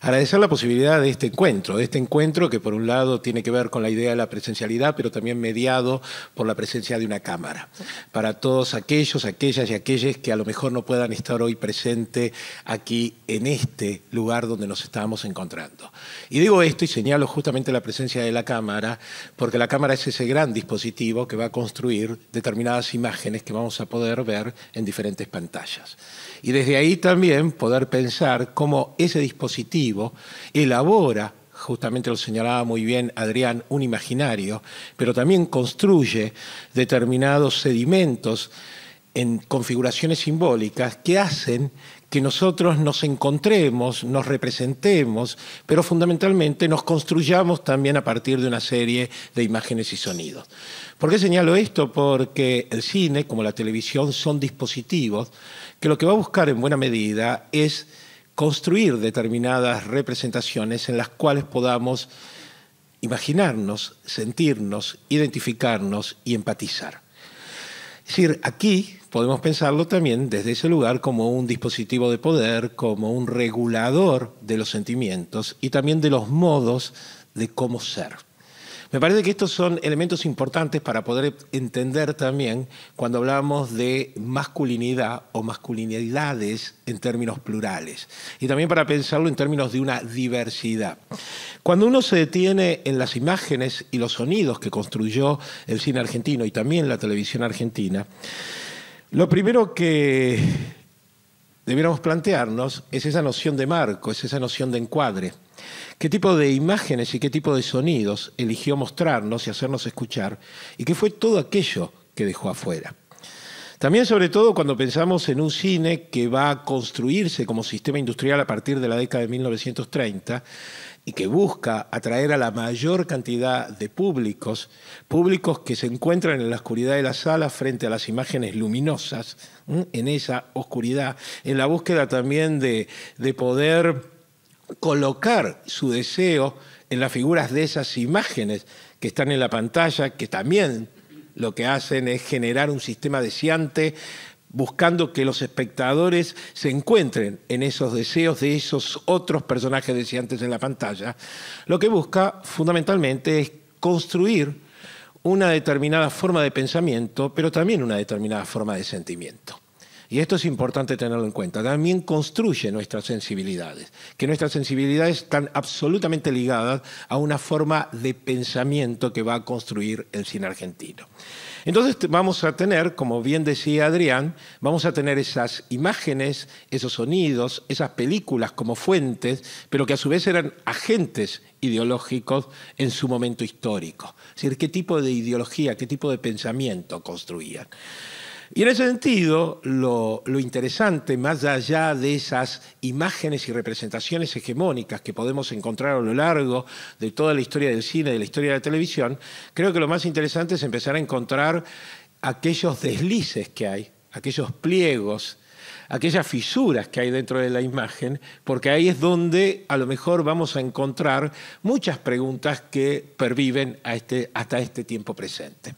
agradecer la posibilidad de este encuentro, de este encuentro que por un lado tiene que ver con la idea de la presencialidad, pero también mediado por la presencia de una cámara, para todos aquellos, aquellas y aquellas que a lo mejor no puedan estar hoy presente aquí en este lugar donde nos estamos encontrando. Y digo esto y señalo justamente la presencia de la cámara, porque la cámara es ese gran dispositivo que va a construir determinadas imágenes que vamos a poder ver en diferentes pantallas. Y desde ahí también poder pensar cómo ese dispositivo elabora justamente lo señalaba muy bien Adrián, un imaginario, pero también construye determinados sedimentos en configuraciones simbólicas que hacen que nosotros nos encontremos, nos representemos, pero fundamentalmente nos construyamos también a partir de una serie de imágenes y sonidos. ¿Por qué señalo esto? Porque el cine, como la televisión, son dispositivos que lo que va a buscar en buena medida es construir determinadas representaciones en las cuales podamos imaginarnos, sentirnos, identificarnos y empatizar. Es decir, aquí podemos pensarlo también desde ese lugar como un dispositivo de poder, como un regulador de los sentimientos y también de los modos de cómo ser. Me parece que estos son elementos importantes para poder entender también cuando hablamos de masculinidad o masculinidades en términos plurales y también para pensarlo en términos de una diversidad. Cuando uno se detiene en las imágenes y los sonidos que construyó el cine argentino y también la televisión argentina, lo primero que debiéramos plantearnos es esa noción de marco, es esa noción de encuadre. ¿Qué tipo de imágenes y qué tipo de sonidos eligió mostrarnos y hacernos escuchar? ¿Y qué fue todo aquello que dejó afuera? También sobre todo cuando pensamos en un cine que va a construirse como sistema industrial a partir de la década de 1930 y que busca atraer a la mayor cantidad de públicos, públicos que se encuentran en la oscuridad de la sala frente a las imágenes luminosas, en esa oscuridad, en la búsqueda también de, de poder colocar su deseo en las figuras de esas imágenes que están en la pantalla, que también lo que hacen es generar un sistema deseante buscando que los espectadores se encuentren en esos deseos de esos otros personajes antes en la pantalla, lo que busca fundamentalmente es construir una determinada forma de pensamiento, pero también una determinada forma de sentimiento. Y esto es importante tenerlo en cuenta. También construye nuestras sensibilidades, que nuestras sensibilidades están absolutamente ligadas a una forma de pensamiento que va a construir el cine argentino. Entonces vamos a tener, como bien decía Adrián, vamos a tener esas imágenes, esos sonidos, esas películas como fuentes, pero que a su vez eran agentes ideológicos en su momento histórico. Es decir, qué tipo de ideología, qué tipo de pensamiento construían. Y en ese sentido, lo, interesante, más allá de esas imágenes y representaciones hegemónicas que podemos encontrar a lo largo de toda la historia del cine, y de la historia de la televisión, creo que lo más interesante es empezar a encontrar aquellos deslices que hay, aquellos pliegos, aquellas fisuras que hay dentro de la imagen, porque ahí es donde a lo mejor vamos a encontrar muchas preguntas que perviven este, hasta este tiempo presente.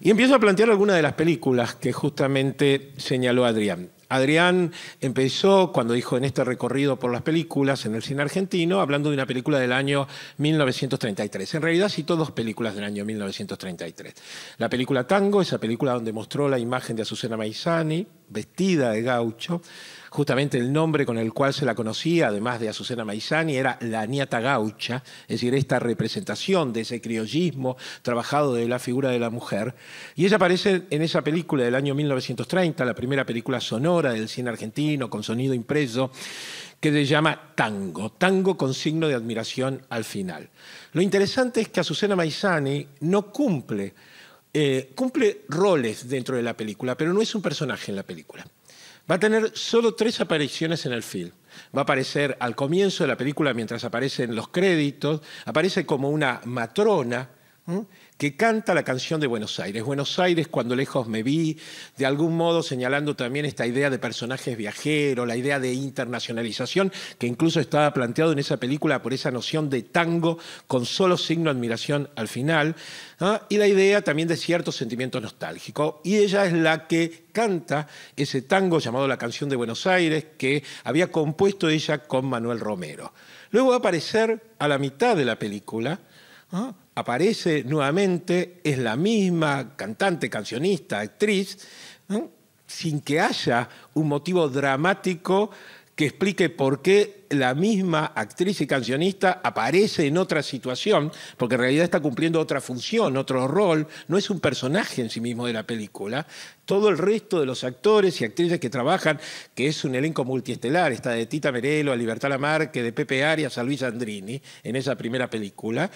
Y empiezo a plantear algunas de las películas que justamente señaló Adrián. Adrián empezó cuando dijo en este recorrido por las películas en el cine argentino, hablando de una película del año 1933. En realidad citó dos películas del año 1933. La película Tango, esa película donde mostró la imagen de Azucena Maizani, vestida de gaucho, justamente el nombre con el cual se la conocía, además de Azucena Maizani, era la niata gaucha, es decir, esta representación de ese criollismo trabajado de la figura de la mujer. Y ella aparece en esa película del año 1930, la primera película sonora del cine argentino con sonido impreso, que se llama Tango, Tango con signo de admiración al final. Lo interesante es que Azucena Maizani no cumple, eh, cumple roles dentro de la película, pero no es un personaje en la película. Va a tener solo tres apariciones en el film. Va a aparecer al comienzo de la película mientras aparecen los créditos, aparece como una matrona que canta la canción de Buenos Aires. Buenos Aires, cuando lejos me vi, de algún modo señalando también esta idea de personajes viajeros, la idea de internacionalización, que incluso estaba planteado en esa película por esa noción de tango con solo signo de admiración al final, y la idea también de cierto sentimiento nostálgico. Y ella es la que canta ese tango llamado La canción de Buenos Aires, que había compuesto ella con Manuel Romero. Luego va a aparecer a la mitad de la película, aparece nuevamente, es la misma cantante, cancionista, actriz, sin que haya un motivo dramático que explique por qué la misma actriz y cancionista aparece en otra situación, porque en realidad está cumpliendo otra función, otro rol, no es un personaje en sí mismo de la película. Todo el resto de los actores y actrices que trabajan, que es un elenco multiestelar, está de Tita Merelo, a Libertad Lamarque, de Pepe Arias, a Luis Andrini, en esa primera película,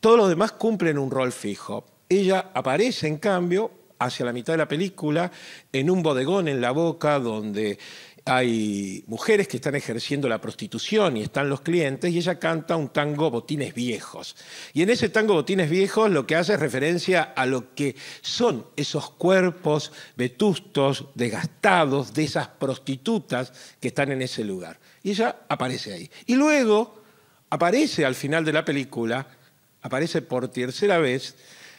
todos los demás cumplen un rol fijo. Ella aparece, en cambio, hacia la mitad de la película, en un bodegón en la boca donde hay mujeres que están ejerciendo la prostitución y están los clientes, y ella canta un tango botines viejos. Y en ese tango botines viejos lo que hace es referencia a lo que son esos cuerpos vetustos, desgastados, de esas prostitutas que están en ese lugar. Y ella aparece ahí. Y luego aparece al final de la película aparece por tercera vez.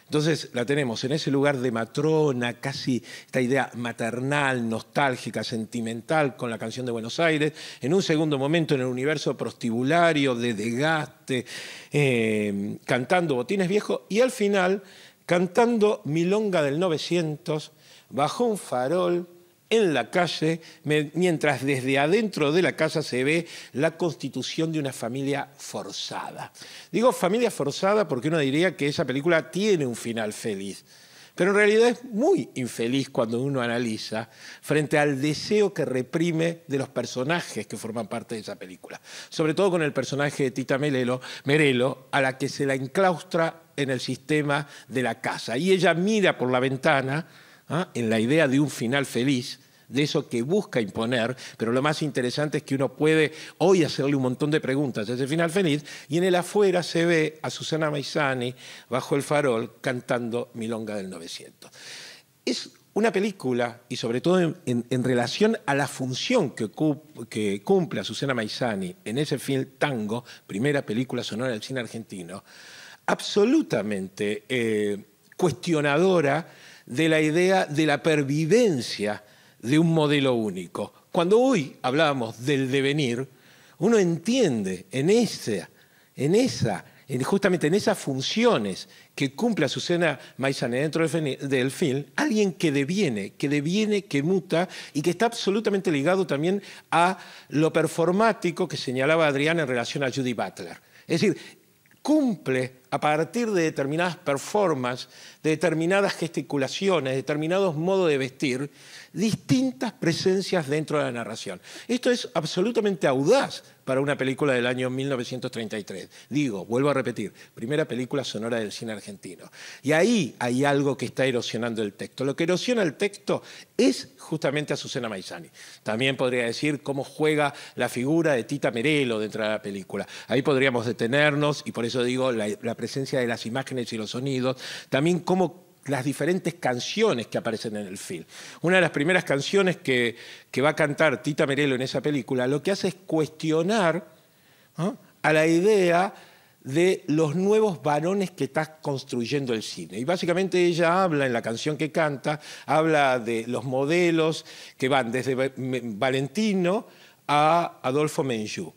Entonces la tenemos en ese lugar de matrona, casi esta idea maternal, nostálgica, sentimental con la canción de Buenos Aires, en un segundo momento en el universo prostibulario, de desgaste, eh, cantando Botines Viejos y al final cantando Milonga del 900 bajo un farol en la calle, mientras desde adentro de la casa se ve la constitución de una familia forzada. Digo familia forzada porque uno diría que esa película tiene un final feliz. Pero en realidad es muy infeliz cuando uno analiza frente al deseo que reprime de los personajes que forman parte de esa película. Sobre todo con el personaje de Tita Merelo, a la que se la enclaustra en el sistema de la casa. Y ella mira por la ventana ¿ah? en la idea de un final feliz, de eso que busca imponer, pero lo más interesante es que uno puede hoy hacerle un montón de preguntas a ese final feliz, y en el afuera se ve a Susana Maizani bajo el farol cantando Milonga del 900. Es una película, y sobre todo en, relación a la función que, cumple a Susana Maizani en ese film Tango, primera película sonora del cine argentino, absolutamente eh, cuestionadora de la idea de la pervivencia de un modelo único. Cuando hoy hablábamos del devenir, uno entiende en esa, en en justamente en esas funciones que cumple Azucena Maizane dentro del film, alguien que deviene, que deviene, que muta y que está absolutamente ligado también a lo performático que señalaba Adrián en relación a Judy Butler. Es decir, cumple a partir de determinadas performances, de determinadas gesticulaciones, de determinados modos de vestir, distintas presencias dentro de la narración. Esto es absolutamente audaz para una película del año 1933. Digo, vuelvo a repetir, primera película sonora del cine argentino. Y ahí hay algo que está erosionando el texto. Lo que erosiona el texto es justamente a Azucena Maizani. También podría decir cómo juega la figura de Tita Merelo dentro de la película. Ahí podríamos detenernos y por eso digo la, la presencia de las imágenes y los sonidos. También cómo las diferentes canciones que aparecen en el film. Una de las primeras canciones que, va a cantar Tita Merelo en esa película lo que hace es cuestionar a la idea de los nuevos varones que está construyendo el cine. Y básicamente ella habla, en la canción que canta, habla de los modelos que van desde Valentino a Adolfo Menjú,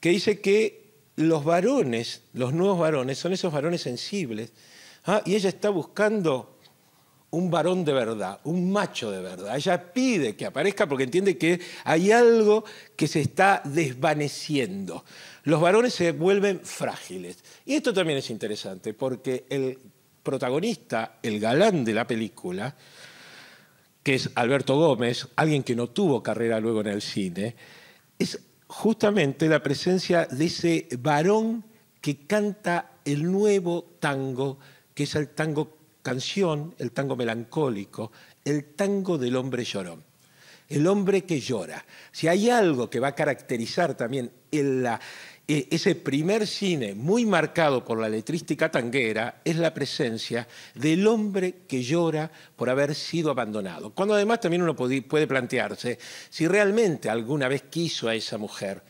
que dice que los varones, los nuevos varones, son esos varones sensibles Ah, y ella está buscando un varón de verdad, un macho de verdad. Ella pide que aparezca porque entiende que hay algo que se está desvaneciendo. Los varones se vuelven frágiles. Y esto también es interesante porque el protagonista, el galán de la película, que es Alberto Gómez, alguien que no tuvo carrera luego en el cine, es justamente la presencia de ese varón que canta el nuevo tango que es el tango canción, el tango melancólico, el tango del hombre llorón, el hombre que llora. Si hay algo que va a caracterizar también e, ese primer cine muy marcado por la letrística tanguera, es la presencia del hombre que llora por haber sido abandonado. Cuando además también uno puede plantearse si realmente alguna vez quiso a esa mujer.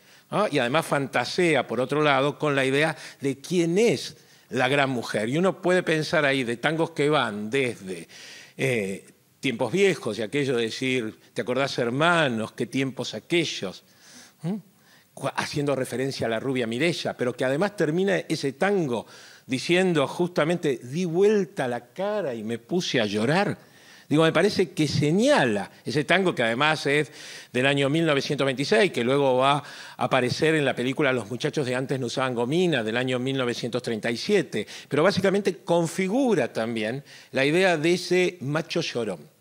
Y además fantasea, por otro lado, con la idea de quién es la gran mujer. Y uno puede pensar ahí de tangos que van desde eh, tiempos viejos y aquello de decir, ¿te acordás hermanos? ¿Qué tiempos aquellos? ¿Mm? Haciendo referencia a la rubia Mirella, pero que además termina ese tango diciendo justamente, di vuelta la cara y me puse a llorar. Digo, me parece que señala ese tango que además es del año 1926, que luego va a aparecer en la película Los muchachos de antes no usaban gomina del año 1937, pero básicamente configura también la idea de ese macho llorón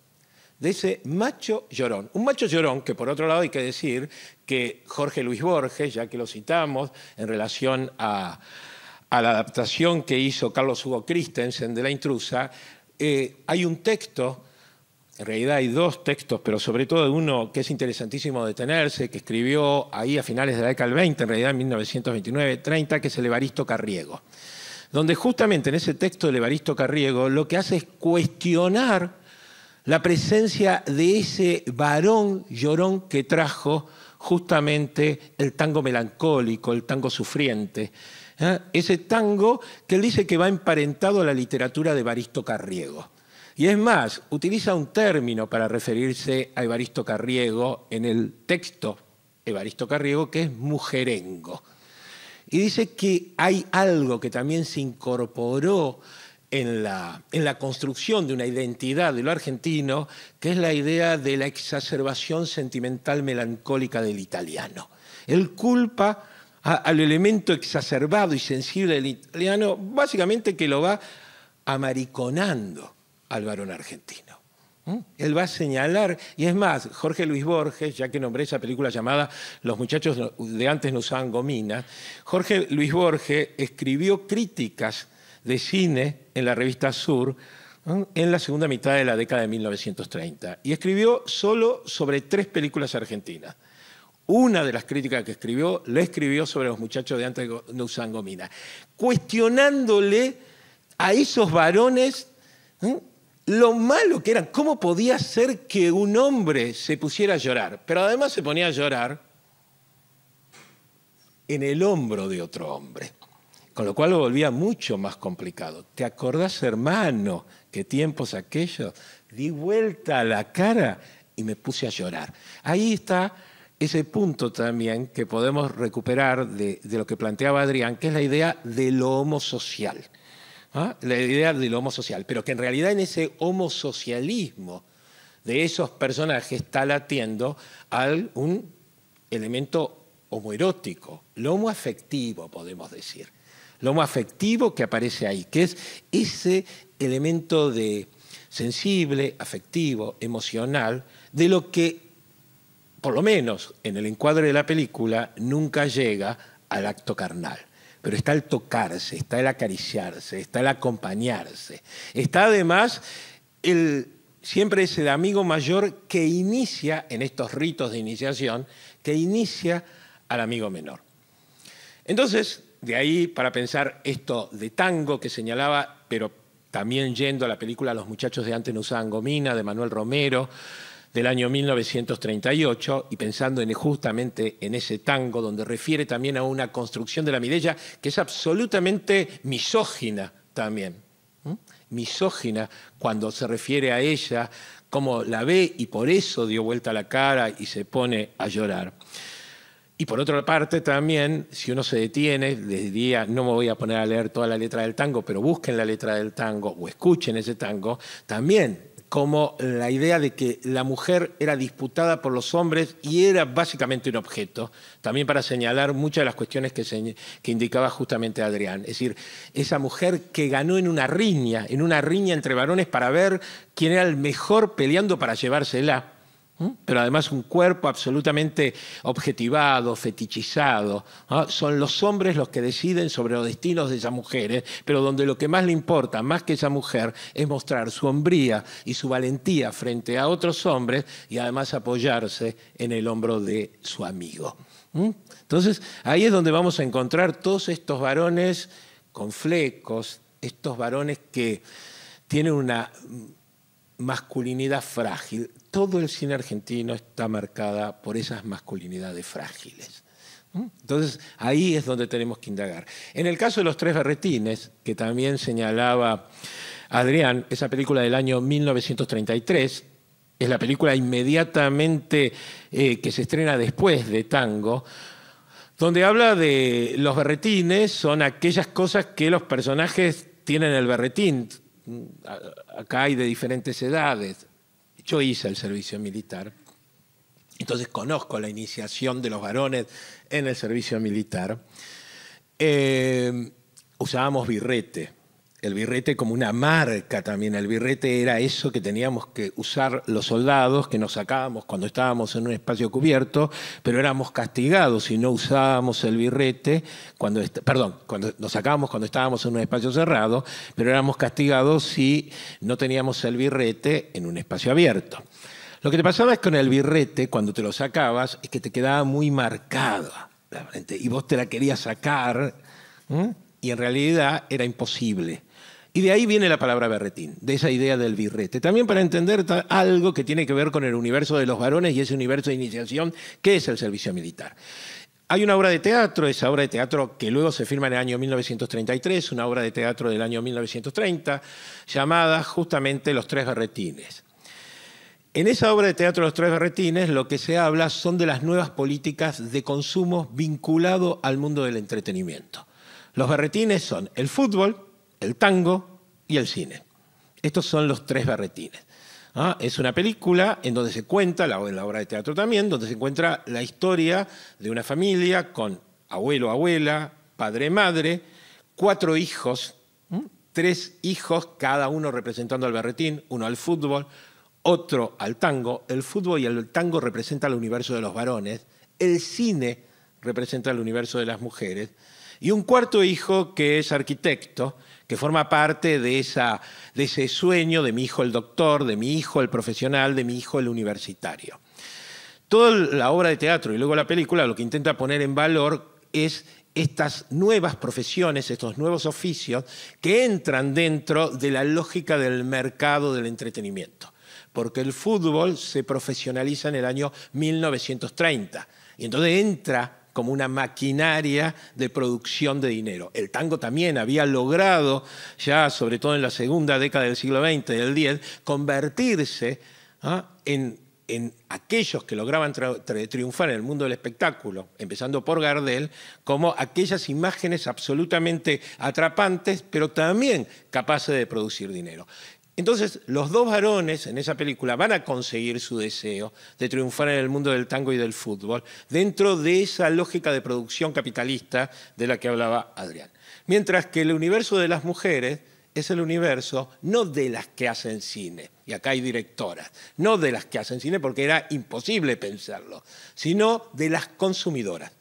de ese macho llorón. Un macho llorón que, por otro lado, hay que decir que Jorge Luis Borges, ya que lo citamos en relación a, la adaptación que hizo Carlos Hugo Christensen de La intrusa, eh, hay un texto en realidad hay dos textos, pero sobre todo uno que es interesantísimo detenerse, que escribió ahí a finales de la década del 20, en realidad en 1929-30, que es el Evaristo Carriego. Donde justamente en ese texto del Evaristo Carriego lo que hace es cuestionar la presencia de ese varón llorón que trajo justamente el tango melancólico, el tango sufriente. ¿eh? Ese tango que él dice que va emparentado a la literatura de Evaristo Carriego. Y es más, utiliza un término para referirse a Evaristo Carriego en el texto Evaristo Carriego, que es mujerengo. Y dice que hay algo que también se incorporó en la, construcción de una identidad de lo argentino, que es la idea de la exacerbación sentimental melancólica del italiano. Él culpa al elemento exacerbado y sensible del italiano, básicamente que lo va amariconando al varón argentino. ¿Mm? Él va a señalar, y es más, Jorge Luis Borges, ya que nombré esa película llamada Los muchachos de antes no usaban Jorge Luis Borges escribió críticas de cine en la revista Sur ¿Mm? en la segunda mitad de la década de 1930 y escribió solo sobre tres películas argentinas. Una de las críticas que escribió, lo escribió sobre los muchachos de antes no usaban cuestionándole a esos varones ¿Mm? lo malo que era, cómo podía ser que un hombre se pusiera a llorar, pero además se ponía a llorar en el hombro de otro hombre, con lo cual lo volvía mucho más complicado. ¿Te acordás, hermano, qué tiempos aquellos? Di vuelta a la cara y me puse a llorar. Ahí está ese punto también que podemos recuperar de, lo que planteaba Adrián, que es la idea de lo social. ¿Ah? la idea del homo social, pero que en realidad en ese homosocialismo de esos personajes está latiendo un elemento homoerótico, lo afectivo, podemos decir. Lo afectivo que aparece ahí, que es ese elemento de sensible, afectivo, emocional, de lo que, por lo menos en el encuadre de la película, nunca llega al acto carnal pero está el tocarse, está el acariciarse, está el acompañarse. Está además el, siempre ese el amigo mayor que inicia en estos ritos de iniciación, que inicia al amigo menor. Entonces, de ahí para pensar esto de tango que señalaba, pero también yendo a la película Los muchachos de antes no usaban gomina, de Manuel Romero, del año 1938 y pensando en, justamente en ese tango donde refiere también a una construcción de la mideya que es absolutamente misógina también. Misógina cuando se refiere a ella, como la ve y por eso dio vuelta la cara y se pone a llorar. Y por otra parte también, si uno se detiene, les diría, no me voy a poner a leer toda la letra del tango, pero busquen la letra del tango o escuchen ese tango, también como la idea de que la mujer era disputada por los hombres y era básicamente un objeto, también para señalar muchas de las cuestiones que, indicaba justamente Adrián. Es decir, esa mujer que ganó en una riña, en una riña entre varones para ver quién era el mejor peleando para llevársela ¿Mm? pero además un cuerpo absolutamente objetivado, fetichizado. Son los hombres los que deciden sobre los destinos de esas mujeres, pero donde lo que más le importa, más que esa mujer, es mostrar su hombría y su valentía frente a otros hombres y además apoyarse en el hombro de su amigo. ¿Mm? Entonces, ahí es donde vamos a encontrar todos estos varones con flecos, estos varones que tienen una masculinidad frágil, todo el cine argentino está marcada por esas masculinidades frágiles. Entonces, ahí es donde tenemos que indagar. En el caso de Los Tres Berretines, que también señalaba Adrián, esa película del año 1933, es la película inmediatamente eh, que se estrena después de Tango, donde habla de los berretines, son aquellas cosas que los personajes tienen el berretín. Mm, acá hay de diferentes edades, yo hice el servicio militar, entonces conozco la iniciación de los varones en el servicio militar. Eh, usábamos birrete el birrete como una marca también. El birrete era eso que teníamos que usar los soldados, que nos sacábamos cuando estábamos en un espacio cubierto, pero éramos castigados si no usábamos el birrete, cuando perdón, cuando nos sacábamos cuando estábamos en un espacio cerrado, pero éramos castigados si no teníamos el birrete en un espacio abierto. Lo que te pasaba es que con el birrete, cuando te lo sacabas, es que te quedaba muy marcada y vos te la querías sacar. Y en realidad era imposible y de ahí viene la palabra berretín, de esa idea del birrete. También para entender algo que tiene que ver con el universo de los varones y ese universo de iniciación que es el servicio militar. Hay una obra de teatro, esa obra de teatro que luego se firma en el año 1933, una obra de teatro del año 1930, llamada justamente Los Tres Berretines. En esa obra de teatro Los Tres Berretines lo que se habla son de las nuevas políticas de consumo vinculado al mundo del entretenimiento. Los berretines son el fútbol, el tango y el cine. Estos son los tres barretines. Ah, es una película en donde se cuenta, en la obra de teatro también, donde se encuentra la historia de una familia con abuelo, abuela, padre, madre, cuatro hijos, tres hijos, cada uno representando al barretín, uno al fútbol, otro al tango. El fútbol y el tango representan el universo de los varones, el cine representa el universo de las mujeres, y un cuarto hijo que es arquitecto, que forma parte de, esa, de ese sueño de mi hijo el doctor, de mi hijo el profesional, de mi hijo el universitario. Toda la obra de teatro y luego la película lo que intenta poner en valor es estas nuevas profesiones, estos nuevos oficios que entran dentro de la lógica del mercado del entretenimiento. Porque el fútbol se profesionaliza en el año 1930 y entonces entra como una maquinaria de producción de dinero. El tango también había logrado, ya sobre todo en la segunda década del siglo XX, del X, convertirse ¿ah? en, en, aquellos que lograban triunfar en el mundo del espectáculo, empezando por Gardel, como aquellas imágenes absolutamente atrapantes, pero también capaces de producir dinero. Entonces, los dos varones en esa película van a conseguir su deseo de triunfar en el mundo del tango y del fútbol dentro de esa lógica de producción capitalista de la que hablaba Adrián. Mientras que el universo de las mujeres es el universo no de las que hacen cine, y acá hay directoras, no de las que hacen cine porque era imposible pensarlo, sino de las consumidoras.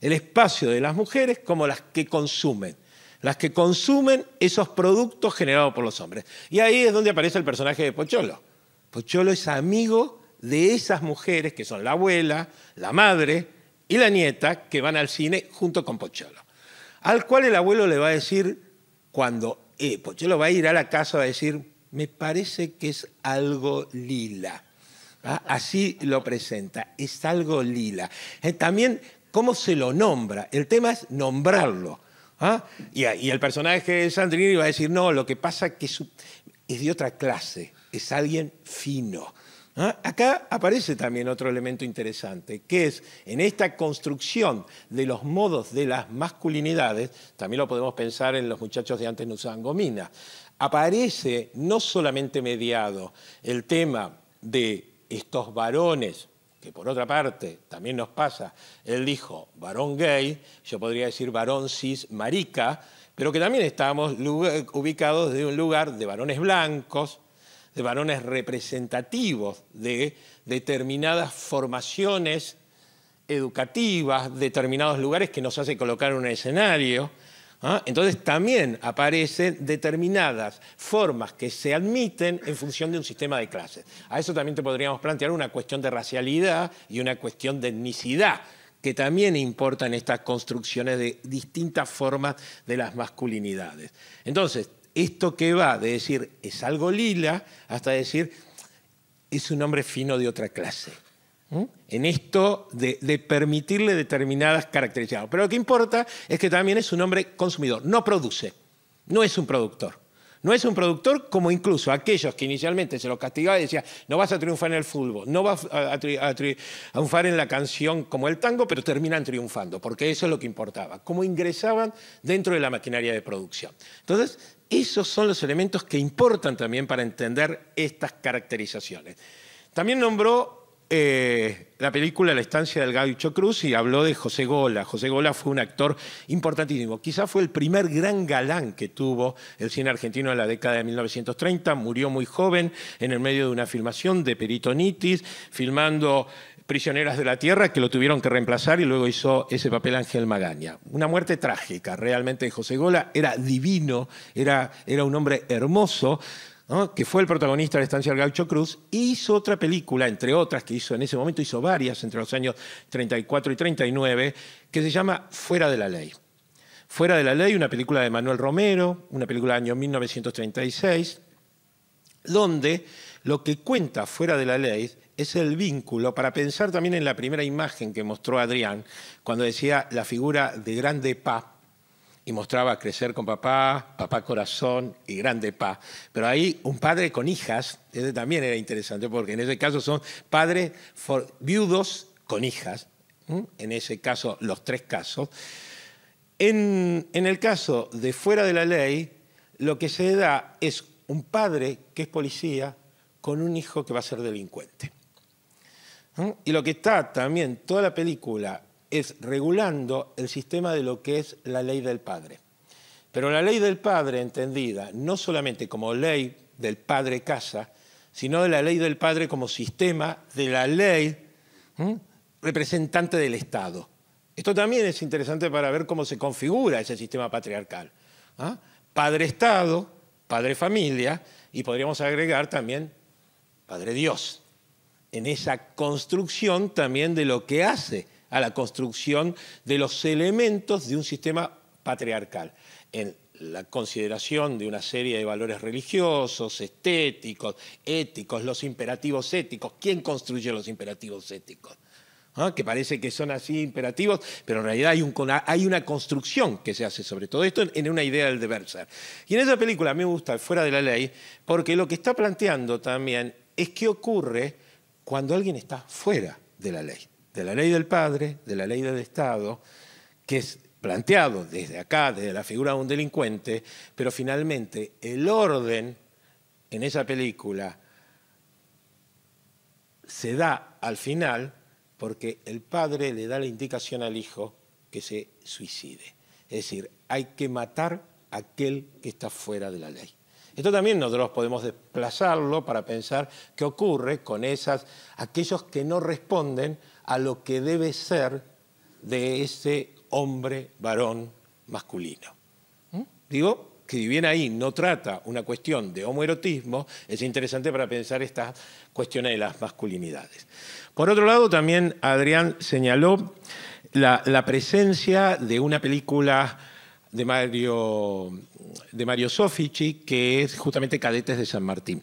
El espacio de las mujeres como las que consumen las que consumen esos productos generados por los hombres. Y ahí es donde aparece el personaje de Pocholo. Pocholo es amigo de esas mujeres que son la abuela, la madre y la nieta que van al cine junto con Pocholo. Al cual el abuelo le va a decir, cuando eh, Pocholo va a ir a la casa, va a decir, me parece que es algo lila. Ah, así lo presenta, es algo lila. Eh, también cómo se lo nombra, el tema es nombrarlo. ¿Ah? Y, el personaje de Sandrini va a decir, no, lo que pasa es que es, de otra clase, es alguien fino. ¿Ah? Acá aparece también otro elemento interesante, que es en esta construcción de los modos de las masculinidades, también lo podemos pensar en los muchachos de antes Nusangomina, aparece no solamente mediado el tema de estos varones que por otra parte también nos pasa, él dijo varón gay, yo podría decir varón cis marica, pero que también estamos ubicados desde un lugar de varones blancos, de varones representativos de determinadas formaciones educativas, determinados lugares que nos hace colocar en un escenario ¿Ah? Entonces también aparecen determinadas formas que se admiten en función de un sistema de clases. A eso también te podríamos plantear una cuestión de racialidad y una cuestión de etnicidad, que también importan estas construcciones de distintas formas de las masculinidades. Entonces, esto que va de decir es algo lila hasta decir es un hombre fino de otra clase en esto de, permitirle determinadas características. Pero lo que importa es que también es un hombre consumidor, no produce, no es un productor. No es un productor como incluso aquellos que inicialmente se lo castigaban y decían, no vas a triunfar en el fútbol, no vas a, a triunfar en la canción como el tango, pero terminan triunfando, porque eso es lo que importaba, cómo ingresaban dentro de la maquinaria de producción. Entonces, esos son los elementos que importan también para entender estas caracterizaciones. También nombró eh, la película La estancia del Gaucho Cruz y habló de José Gola. José Gola fue un actor importantísimo. Quizá fue el primer gran galán que tuvo el cine argentino en la década de 1930. Murió muy joven en el medio de una filmación de peritonitis, filmando Prisioneras de la Tierra, que lo tuvieron que reemplazar y luego hizo ese papel Ángel Magaña. Una muerte trágica, realmente, José Gola. Era divino, era, era un hombre hermoso que fue el protagonista de la estancia del Gaucho Cruz, hizo otra película, entre otras que hizo en ese momento, hizo varias entre los años 34 y 39, que se llama Fuera de la Ley. Fuera de la Ley, una película de Manuel Romero, una película del año 1936, donde lo que cuenta Fuera de la Ley es el vínculo, para pensar también en la primera imagen que mostró Adrián, cuando decía la figura de Grande pa y mostraba Crecer con papá, Papá Corazón y Grande Pa. Pero ahí un padre con hijas, ese también era interesante porque en ese caso son padres viudos con hijas, en ese caso los tres casos. En, el caso de fuera de la ley, lo que se da es un padre que es policía con un hijo que va a ser delincuente. Y lo que está también toda la película es regulando el sistema de lo que es la ley del padre. Pero la ley del padre, entendida no solamente como ley del padre casa, sino de la ley del padre como sistema de la ley representante del Estado. Esto también es interesante para ver cómo se configura ese sistema patriarcal. padre ¿ah? Padre-Estado, padre-familia y podríamos agregar también Padre Dios, en esa construcción también de lo que hace a la construcción de los elementos de un sistema patriarcal. En la consideración de una serie de valores religiosos, estéticos, éticos, los imperativos éticos. ¿Quién construye los imperativos éticos? ¿Ah? que parece que son así imperativos, pero en realidad hay, una construcción que se hace sobre todo esto en una idea del deber ser. Y en esa película me gusta Fuera de la Ley, porque lo que está planteando también es qué ocurre cuando alguien está fuera de la ley de la ley del padre, de la ley del Estado, que es planteado desde acá, desde la figura de un delincuente, pero finalmente el orden en esa película se da al final porque el padre le da la indicación al hijo que se suicide. Es decir, hay que matar a aquel que está fuera de la ley. Esto también nosotros podemos desplazarlo para pensar qué ocurre con esas, aquellos que no responden a lo que debe ser de ese hombre varón masculino. ¿Mm? Digo, que bien ahí no trata una cuestión de homoerotismo, es interesante para pensar estas cuestiones de las masculinidades. Por otro lado, también Adrián señaló la, presencia de una película de Mario, de Mario Sofici, que es justamente Cadetes de San Martín.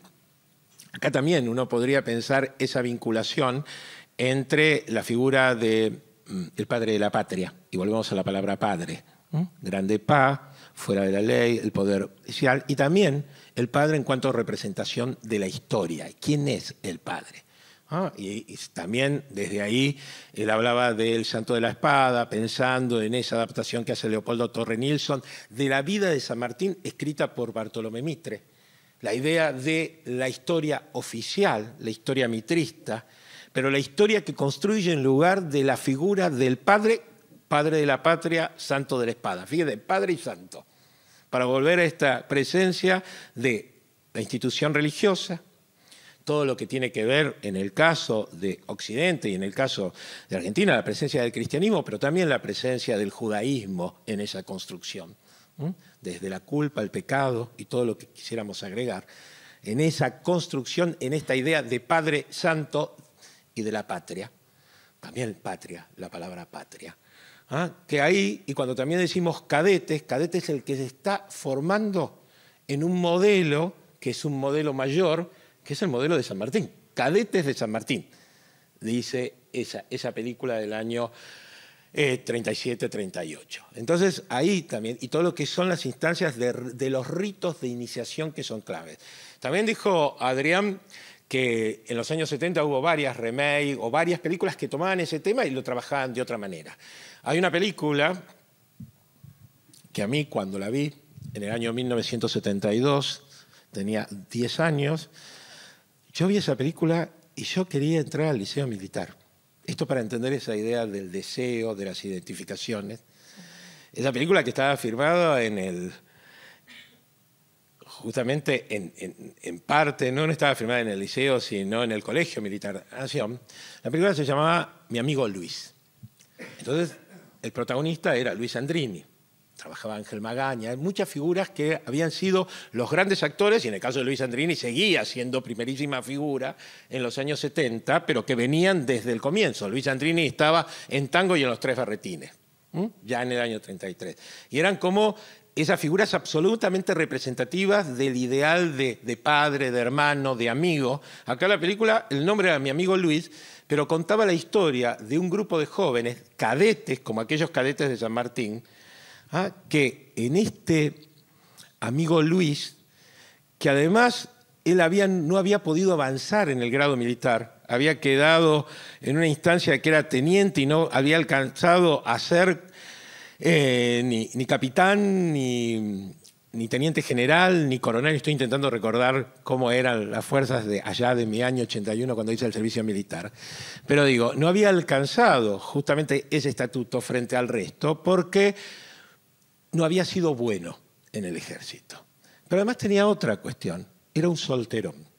Acá también uno podría pensar esa vinculación entre la figura del mm, el padre de la patria, y volvemos a la palabra padre, grande pa, fuera de la ley, el poder oficial, y también el padre en cuanto a representación de la historia. ¿Quién es el padre? ¿Ah? y, y, también desde ahí él hablaba del Santo de la Espada, pensando en esa adaptación que hace Leopoldo Torre Nilsson de la vida de San Martín escrita por Bartolomé Mitre. La idea de la historia oficial, la historia mitrista, pero la historia que construye en lugar de la figura del padre, padre de la patria, santo de la espada. Fíjate, padre y santo. Para volver a esta presencia de la institución religiosa, todo lo que tiene que ver en el caso de Occidente y en el caso de Argentina, la presencia del cristianismo, pero también la presencia del judaísmo en esa construcción, desde la culpa, el pecado y todo lo que quisiéramos agregar, en esa construcción, en esta idea de Padre Santo, y de la patria. También patria, la palabra patria. ¿ah? Que ahí, y cuando también decimos cadetes, cadete es el que se está formando en un modelo, que es un modelo mayor, que es el modelo de San Martín. Cadetes de San Martín, dice esa, esa película del año 37-38. Eh, Entonces, ahí también, y todo lo que son las instancias de, los ritos de iniciación que son claves. También dijo Adrián que en los años 70 hubo varias remakes o varias películas que tomaban ese tema y lo trabajaban de otra manera. Hay una película que a mí cuando la vi en el año 1972, tenía 10 años, yo vi esa película y yo quería entrar al liceo militar. Esto para entender esa idea del deseo, de las identificaciones. Esa película que estaba firmada en el justamente en, parte, no estaba firmada en el liceo, sino en el Colegio Militar de Nación, la película se llamaba Mi amigo Luis. Entonces, el protagonista era Luis Andrini, trabajaba Ángel Magaña, muchas figuras que habían sido los grandes actores, y en el caso de Luis Andrini seguía siendo primerísima figura en los años 70, pero que venían desde el comienzo. Luis Andrini estaba en Tango y en Los Tres Barretines, ya en el año 33. Y eran como esas figuras absolutamente representativas del ideal de, padre, de hermano, de amigo. Acá la película, el nombre era Mi amigo Luis, pero contaba la historia de un grupo de jóvenes, cadetes, como aquellos cadetes de San Martín, ¿ah? que en este amigo Luis, que además él no había podido avanzar en el grado militar, había quedado en una instancia que era teniente y no había alcanzado a ser eh, ni, capitán, ni, ni, teniente general, ni coronel. Estoy intentando recordar cómo eran las fuerzas de allá de mi año 81 cuando hice el servicio militar. Pero digo, no había alcanzado justamente ese estatuto frente al resto porque no había sido bueno en el ejército. Pero además tenía otra cuestión, era un solterón.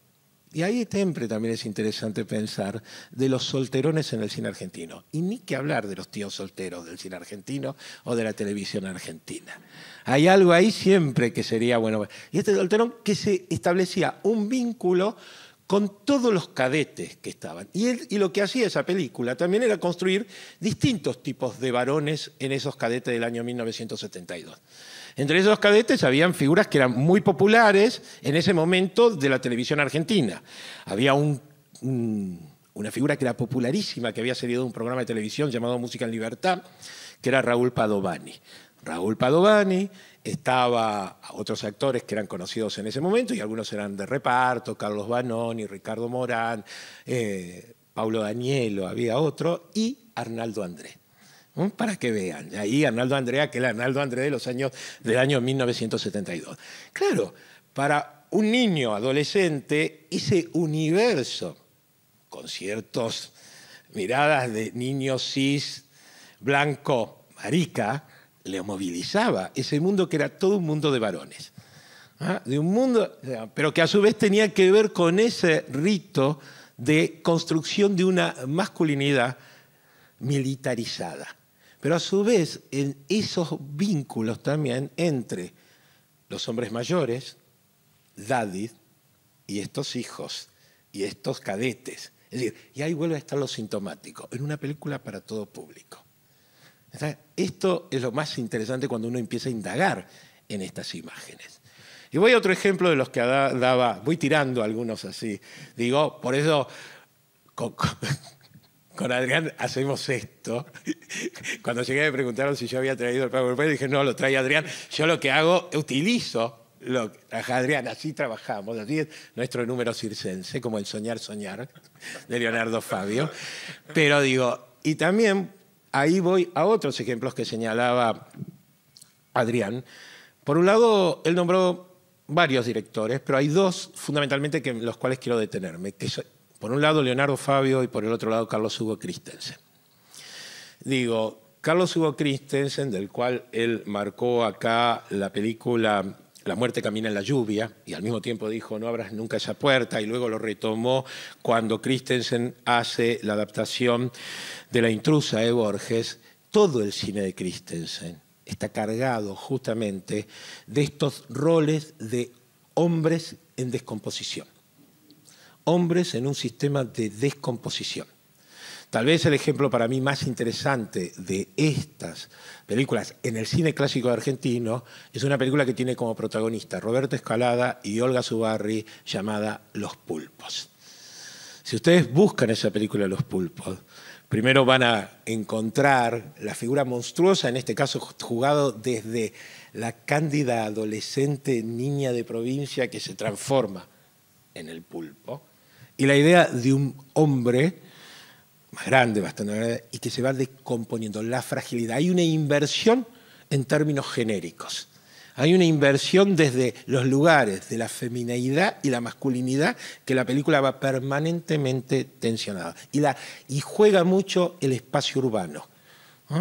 Y ahí siempre también es interesante pensar de los solterones en el cine argentino. Y ni que hablar de los tíos solteros del cine argentino o de la televisión argentina. Hay algo ahí siempre que sería bueno. Y este solterón que se establecía un vínculo con todos los cadetes que estaban. Y, lo que hacía esa película también era construir distintos tipos de varones en esos cadetes del año 1972. Entre esos cadetes habían figuras que eran muy populares en ese momento de la televisión argentina. Había una figura que era popularísima, que había salido de un programa de televisión llamado Música en Libertad, que era Raúl Padovani. Raúl Padovani, estaba otros actores que eran conocidos en ese momento y algunos eran de reparto, Carlos Banoni, Ricardo Morán, eh, Paulo Danielo, había otro, y Arnaldo Andrés. Para que vean. ahí Arnaldo Andrea, que era Arnaldo Andrea los años, del año 1972. Claro, para un niño adolescente, ese universo, con ciertas miradas de niño cis, blanco, marica, le movilizaba ese mundo que era todo un mundo de varones. ¿ah? De un mundo, pero que a su vez tenía que ver con ese rito de construcción de una masculinidad militarizada. Pero a su vez, en esos vínculos también entre los hombres mayores, Daddy y estos hijos, y estos cadetes. Es decir, y ahí vuelve a estar lo sintomático, en una película para todo público. Esto es lo más interesante cuando uno empieza a indagar en estas imágenes. Y voy a otro ejemplo de los que daba, voy tirando algunos así. Digo, por eso con Adrián hacemos esto. [laughs] Cuando llegué me preguntaron si yo había traído el pago europeo, dije, no, lo trae Adrián. Yo lo que hago, utilizo lo que Adrián, así trabajamos, así es nuestro número circense, como el soñar, soñar, de Leonardo Fabio. Pero digo, y también ahí voy a otros ejemplos que señalaba Adrián. Por un lado, él nombró varios directores, pero hay dos fundamentalmente que, los cuales quiero detenerme, que por un lado Leonardo Fabio y por el otro lado Carlos Hugo Christensen. Digo, Carlos Hugo Christensen, del cual él marcó acá la película la muerte camina en la lluvia, y al mismo tiempo dijo, no abras nunca esa puerta, y luego lo retomó cuando Christensen hace la adaptación de La intrusa de Borges, todo el cine de Christensen está cargado justamente de estos roles de hombres en descomposición hombres en un sistema de descomposición. Tal vez el ejemplo para mí más interesante de estas películas en el cine clásico argentino es una película que tiene como protagonista Roberto Escalada y Olga Zubarri llamada Los Pulpos. Si ustedes buscan esa película Los Pulpos, primero van a encontrar la figura monstruosa, en este caso jugado desde la cándida adolescente niña de provincia que se transforma en el pulpo y la idea de un hombre más grande, bastante grande, y que se va descomponiendo la fragilidad. Hay una inversión en términos genéricos. Hay una inversión desde los lugares de la femineidad y la masculinidad que la película va permanentemente tensionada. Y, y juega mucho el espacio urbano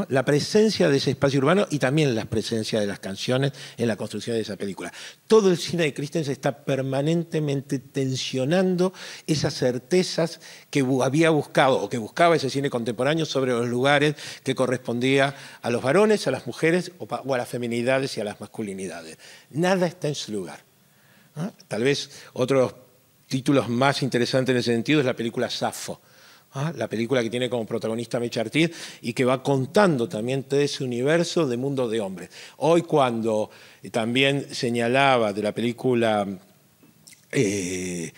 la presencia de ese espacio urbano y también la presencia de las canciones en la construcción de esa película. Todo el cine de Christensen está permanentemente tensionando esas certezas que había buscado o que buscaba ese cine contemporáneo sobre los lugares que correspondían a los varones, a las mujeres o a las feminidades y a las masculinidades. Nada está en su lugar. Tal vez otro título más interesante en ese sentido es la película Safo ¿ah? la película que tiene como protagonista Mecha y que va contando también todo ese universo de mundo de hombres. Hoy cuando eh, también señalaba de la película eh,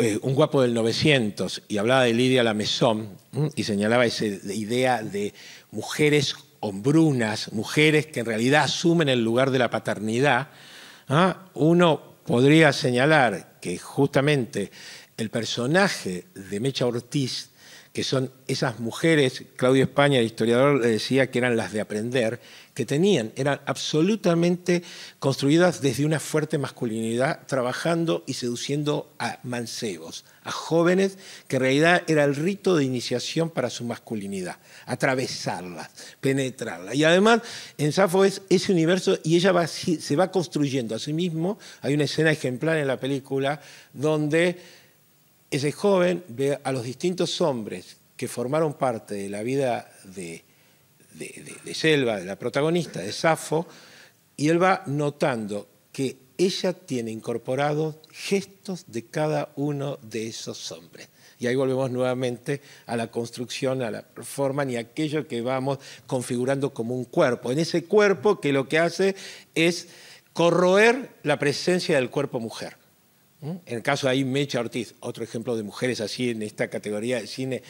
eh, Un guapo del 900 y hablaba de Lidia La y señalaba esa idea de mujeres hombrunas, mujeres que en realidad asumen el lugar de la paternidad, ¿ah? uno podría señalar que justamente el personaje de Mecha Ortiz, que son esas mujeres, Claudio España, el historiador, le decía que eran las de aprender, que tenían, eran absolutamente construidas desde una fuerte masculinidad, trabajando y seduciendo a mancebos, a jóvenes, que en realidad era el rito de iniciación para su masculinidad, atravesarla, penetrarla. Y además, en Safo es ese universo y ella se va construyendo a sí mismo. Hay una escena ejemplar en la película donde ese joven ve a los distintos hombres que formaron parte de la vida de, de, Selva, de la protagonista, de Safo, y él va notando que ella tiene incorporados gestos de cada uno de esos hombres. Y ahí volvemos nuevamente a la construcción, a la forma, y aquello que vamos configurando como un cuerpo. En ese cuerpo que lo que hace es corroer la presencia del cuerpo mujer. ¿Mm? En el caso de ahí, Mecha Ortiz, otro ejemplo de mujeres así en esta categoría de cine,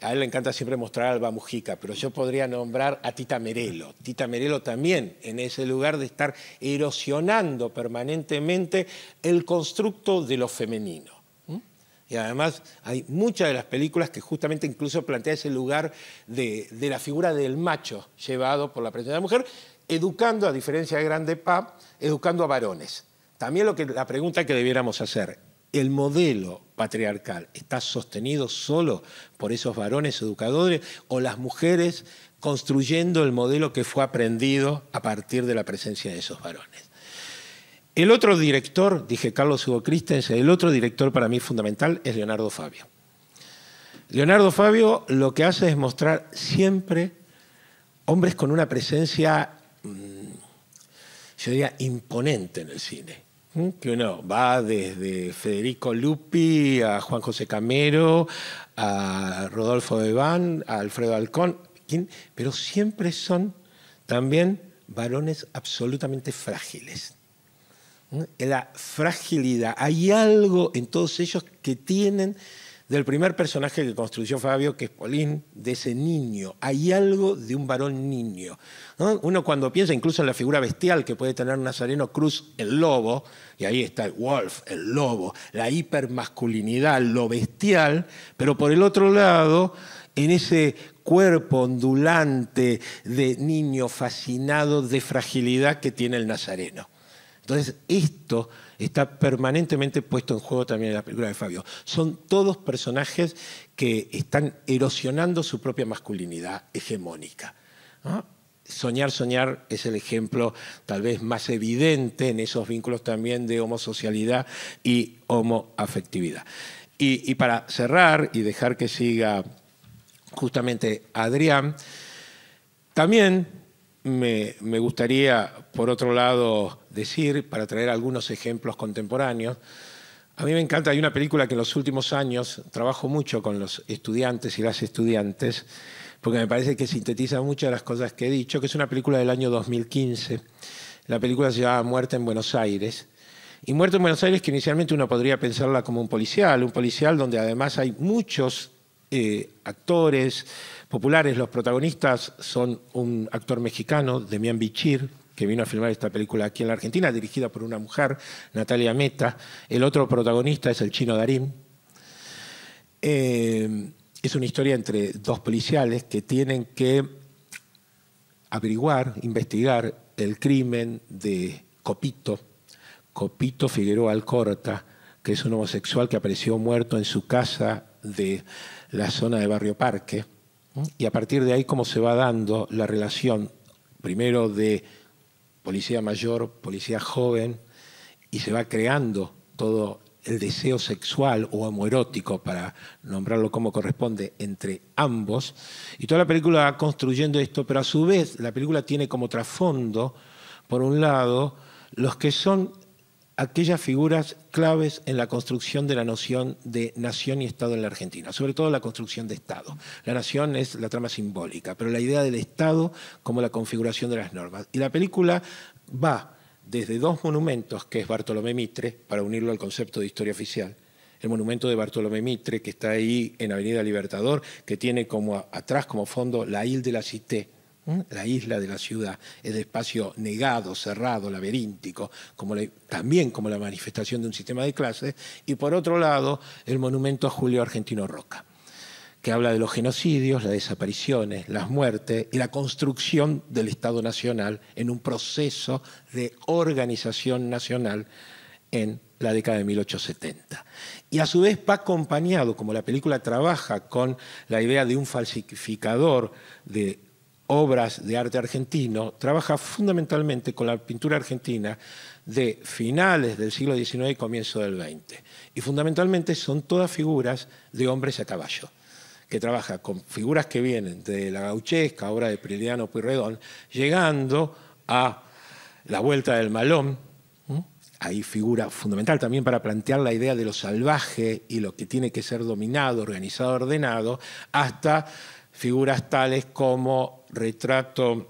a él le encanta siempre mostrar a Alba Mujica, pero yo podría nombrar a Tita Merelo. Tita Merelo también, en ese lugar de estar erosionando permanentemente el constructo de lo femenino. ¿Mm? Y además hay muchas de las películas que justamente incluso plantea ese lugar de, la figura del macho llevado por la presencia de la mujer, educando, a diferencia de Grande Pa, educando a varones también lo que, la pregunta que debiéramos hacer, ¿el modelo patriarcal está sostenido solo por esos varones educadores o las mujeres construyendo el modelo que fue aprendido a partir de la presencia de esos varones? El otro director, dije Carlos Hugo Christensen, el otro director para mí fundamental es Leonardo Fabio. Leonardo Fabio lo que hace es mostrar siempre hombres con una presencia, mm, yo diría, imponente en el cine que uno va desde Federico Lupi a Juan José Camero, a Rodolfo Deván, a Alfredo Alcón, pero siempre son también varones absolutamente frágiles. La fragilidad, hay algo en todos ellos que tienen del primer personaje que construyó Fabio, que es Polín, de ese niño. Hay algo de un varón niño. Uno cuando piensa incluso en la figura bestial que puede tener Nazareno Cruz, el lobo, y ahí está el wolf, el lobo, la hipermasculinidad, lo bestial, pero por el otro lado, en ese cuerpo ondulante de niño fascinado de fragilidad que tiene el Nazareno. Entonces, esto está permanentemente puesto en juego también en la película de Fabio. Son todos personajes que están erosionando su propia masculinidad hegemónica. Soñar, soñar es el ejemplo tal vez más evidente en esos vínculos también de homosocialidad y homoafectividad. Y, y para cerrar y dejar que siga justamente Adrián, también me, me gustaría, por otro lado, decir para traer algunos ejemplos contemporáneos. A mí me encanta, hay una película que en los últimos años trabajo mucho con los estudiantes y las estudiantes, porque me parece que sintetiza muchas de las cosas que he dicho, que es una película del año 2015. La película se llama Muerte en Buenos Aires. Y Muerte en Buenos Aires, que inicialmente uno podría pensarla como un policial, un policial donde además hay muchos eh, actores populares. Los protagonistas son un actor mexicano, Demian Bichir, que vino a filmar esta película aquí en la Argentina, dirigida por una mujer, Natalia Meta. El otro protagonista es el chino Darín. Eh, es una historia entre dos policiales que tienen que averiguar, investigar el crimen de Copito, Copito Figueroa Alcorta, que es un homosexual que apareció muerto en su casa de la zona de Barrio Parque. Y a partir de ahí, cómo se va dando la relación, primero de policía mayor, policía joven, y se va creando todo el deseo sexual o homoerótico, para nombrarlo como corresponde, entre ambos. Y toda la película va construyendo esto, pero a su vez la película tiene como trasfondo, por un lado, los que son aquellas figuras claves en la construcción de la noción de nación y Estado en la Argentina, sobre todo la construcción de Estado. La nación es la trama simbólica, pero la idea del Estado como la configuración de las normas. Y la película va desde dos monumentos, que es Bartolomé Mitre, para unirlo al concepto de historia oficial, el monumento de Bartolomé Mitre, que está ahí en Avenida Libertador, que tiene como atrás como fondo la isla de la Cité, ¿eh? La isla de la ciudad, de espacio negado, cerrado, laberíntico, como también como la manifestación de un sistema de clases. Y por otro lado, el monumento a Julio Argentino Roca, que habla de los genocidios, las desapariciones, las muertes y la construcción del Estado Nacional en un proceso de organización nacional en la década de 1870. Y a su vez va acompañado, como la película trabaja con la idea de un falsificador de obras de arte argentino, trabaja fundamentalmente con la pintura argentina de finales del siglo XIX y comienzo del XX. Y fundamentalmente son todas figuras de hombres a caballo, que trabaja con figuras que vienen de la gauchesca, obra de Priliano Puyredón, llegando a la Vuelta del Malón, ahí figura fundamental también para plantear la idea de lo salvaje y lo que tiene que ser dominado, organizado, ordenado, hasta figuras tales como Retrato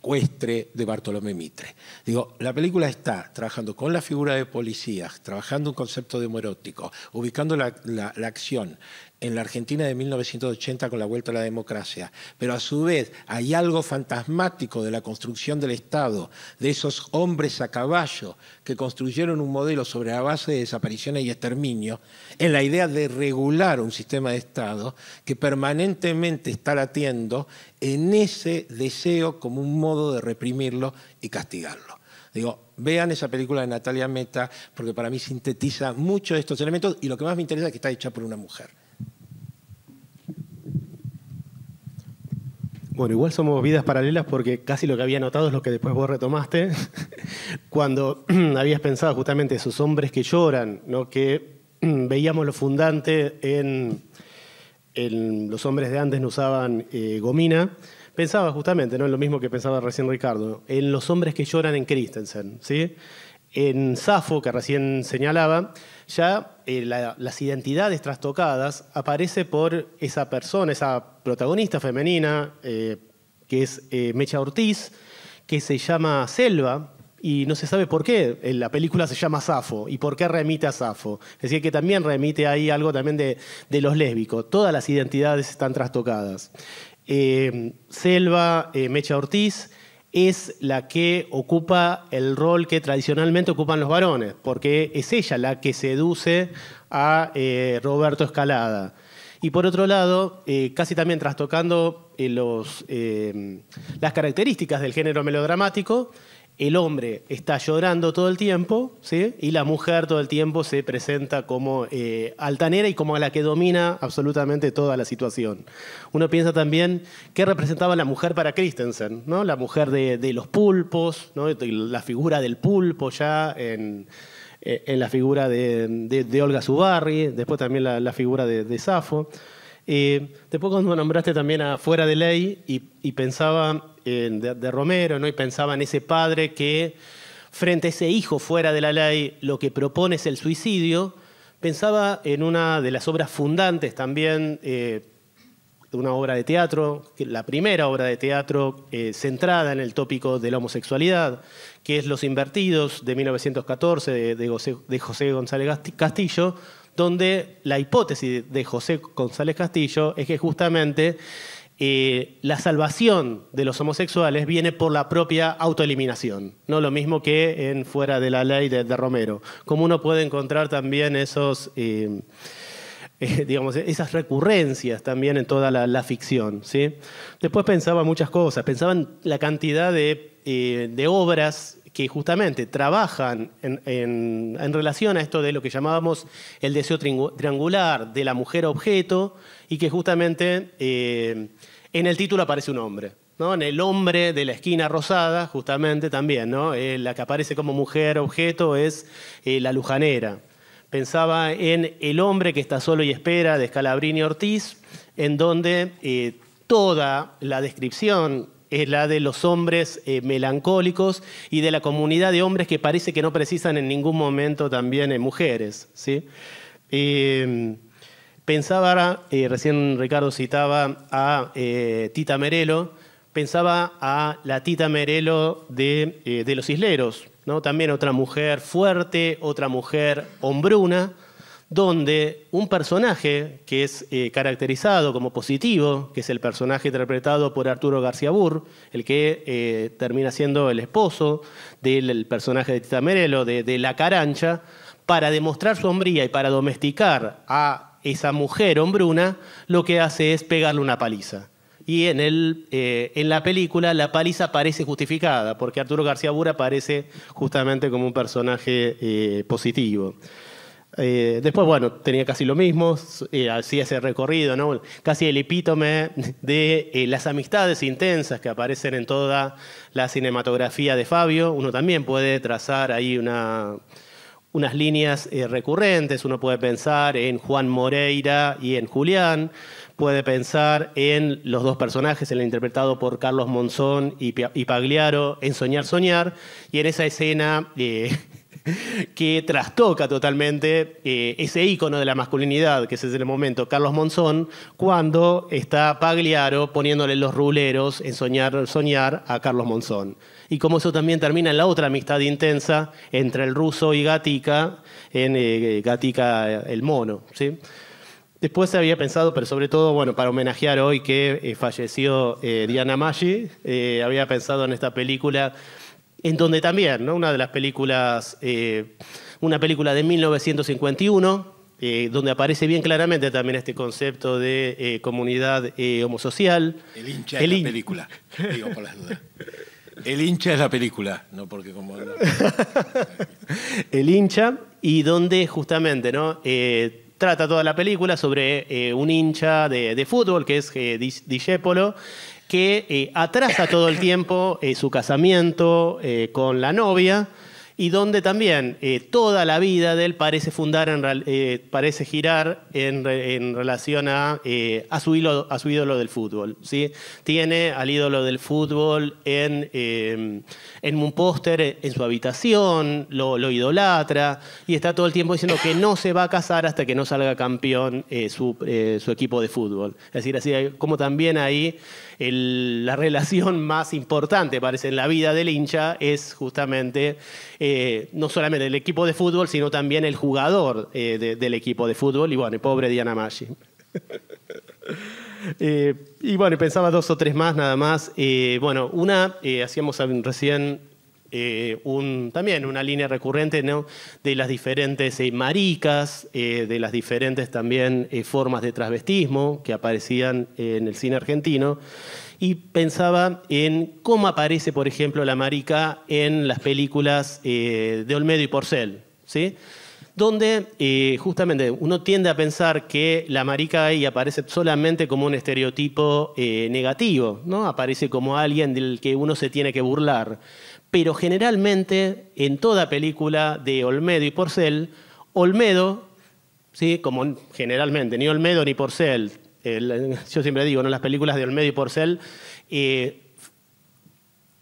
Cuestre de Bartolomé Mitre. Digo, la película está trabajando con la figura de policías, trabajando un concepto demorótico, ubicando la, la, la acción en la Argentina de 1980 con la vuelta a la democracia, pero a su vez hay algo fantasmático de la construcción del Estado, de esos hombres a caballo que construyeron un modelo sobre la base de desapariciones y exterminio, en la idea de regular un sistema de Estado que permanentemente está latiendo en ese deseo como un modo de reprimirlo y castigarlo. Digo, vean esa película de Natalia Meta, porque para mí sintetiza mucho estos elementos y lo que más me interesa es que está hecha por una mujer. Bueno, igual somos vidas paralelas porque casi lo que había notado es lo que después vos retomaste, [laughs] cuando [clears throat] habías pensado justamente esos hombres que lloran, ¿no? que [clears throat] veíamos lo fundante en, los hombres de antes no usaban eh, gomina, pensaba justamente, ¿no? lo mismo que pensaba recién Ricardo, en los hombres que lloran en Christensen, ¿sí? en Safo, que recién señalaba, ya eh, las identidades trastocadas aparece por esa persona, esa protagonista femenina, eh, que es eh, Mecha Ortiz, que se llama Selva, y no se sabe por qué la película se llama Safo y por qué remite a Safo. Es decir, que también remite ahí algo también de los lésbicos. Todas las identidades están trastocadas. Selva, Mecha Ortiz, es la que ocupa el rol que tradicionalmente ocupan los varones, porque es ella la que seduce a eh, Roberto Escalada. Y por otro lado, eh, casi también trastocando eh, las características del género melodramático, el hombre está llorando todo el tiempo, ¿sí? Y la mujer todo el tiempo se presenta como eh, altanera y como la que domina absolutamente toda la situación. Uno piensa también qué representaba la mujer para Christensen, ¿no? La mujer de, los pulpos, La figura del pulpo ya en, eh, la figura de, de Olga Zubarri, después también la, figura de, Zafo. Safo. Eh, poco cuando nombraste también a Fuera de Ley y, pensaba en, de, Romero, ¿no? Y pensaba en ese padre que frente a ese hijo fuera de la ley lo que propone es el suicidio, pensaba en una de las obras fundantes también, eh, una obra de teatro, la primera obra de teatro eh, centrada en el tópico de la homosexualidad, que es Los Invertidos de 1914 de José González Castillo, donde la hipótesis de José González Castillo es que justamente eh, la salvación de los homosexuales viene por la propia autoeliminación, no lo mismo que en Fuera de la Ley de, Romero. Como uno puede encontrar también esos, eh, eh, digamos, esas recurrencias también en toda la, ficción. ¿sí? Después pensaba muchas cosas, pensaba en la cantidad de obras que justamente trabajan en, relación a esto de lo que llamábamos el deseo triangular de la mujer objeto y que justamente eh, en el título aparece un hombre. ¿no? En el hombre de la esquina rosada, justamente también, ¿no? Eh, la que aparece como mujer objeto es eh, la lujanera. Pensaba en El hombre que está solo y espera de Scalabrini Ortiz, en donde toda la descripción es la de los hombres eh, melancólicos y de la comunidad de hombres que parece que no precisan en ningún momento también en mujeres. ¿sí? Eh, pensaba, eh, recién Ricardo citaba a Tita Merelo, pensaba a la Tita Merelo de, los Isleros, también otra mujer fuerte, otra mujer hombruna donde un personaje que es eh, caracterizado como positivo, que es el personaje interpretado por Arturo García Burr, el que eh, termina siendo el esposo del personaje de Tita Merelo, de, La Carancha, para demostrar su hombría y para domesticar a esa mujer hombruna, lo que hace es pegarle una paliza. Y en, eh, en la película la paliza parece justificada, porque Arturo García Burr aparece justamente como un personaje positivo. Eh, después, bueno, tenía casi lo mismo, así eh, hacía ese recorrido, ¿no? casi el epítome de eh, las amistades intensas que aparecen en toda la cinematografía de Fabio. Uno también puede trazar ahí unas líneas recurrentes, uno puede pensar en Juan Moreira y en Julián, puede pensar en los dos personajes, en el interpretado por Carlos Monzón y, Pagliaro, en Soñar, Soñar, y en esa escena [laughs] que trastoca totalmente eh, ese ícono de la masculinidad, que es es el momento, Carlos Monzón, cuando está Pagliaro poniéndole los ruleros en soñar, a Carlos Monzón. Y como eso también termina en la otra amistad intensa entre el ruso y Gatica, en eh, Gatica eh, el mono. ¿sí? Después se había pensado, pero sobre todo, bueno, para homenajear hoy que falleció Diana Maggi, había pensado en esta película en donde también, ¿no? Una de las películas, eh, una película de 1951, eh, donde aparece bien claramente también este concepto de eh, comunidad homosocial. El hincha es la película, digo por las dudas. El hincha es la película, no porque como... [laughs] El hincha, y donde justamente, ¿no? trata toda la película sobre un hincha de, de fútbol que es Discepolo que eh, atrasa todo el tiempo eh, su casamiento eh, con la novia y donde también toda la vida de él parece fundar, en, parece girar en, relación a, su ídolo, a su ídolo del fútbol. ¿sí? Tiene al ídolo del fútbol en, em, un póster en su habitación, lo, idolatra y está todo el tiempo diciendo que no se va a casar hasta que no salga campeón su, su equipo de fútbol. Es decir, así como también ahí la relación [laughs] más importante, parece, en la vida del hincha es justamente eh, no solamente el equipo de fútbol, sino también el jugador eh, del equipo de fútbol. Y bueno, pobre Diana Maggi. [laughs] Eh, y bueno, pensaba dos o tres más nada más. bueno, una, hacíamos recién eh, también una línea recurrente de las diferentes eh, maricas, eh, de las diferentes también formas de travestismo que aparecían en el cine argentino. Y pensaba en cómo aparece, por ejemplo, la marica en las películas de Olmedo y Porcel, ¿sí? donde justamente uno tiende a pensar que la marica ahí aparece solamente como un estereotipo negativo, ¿no? aparece como alguien del que uno se tiene que burlar pero generalmente en toda película de Olmedo y Porcel, Olmedo, ¿sí? como generalmente, ni Olmedo ni Porcel, [laughs] yo siempre digo, ¿no? las películas de Olmedo y Porcel, eh,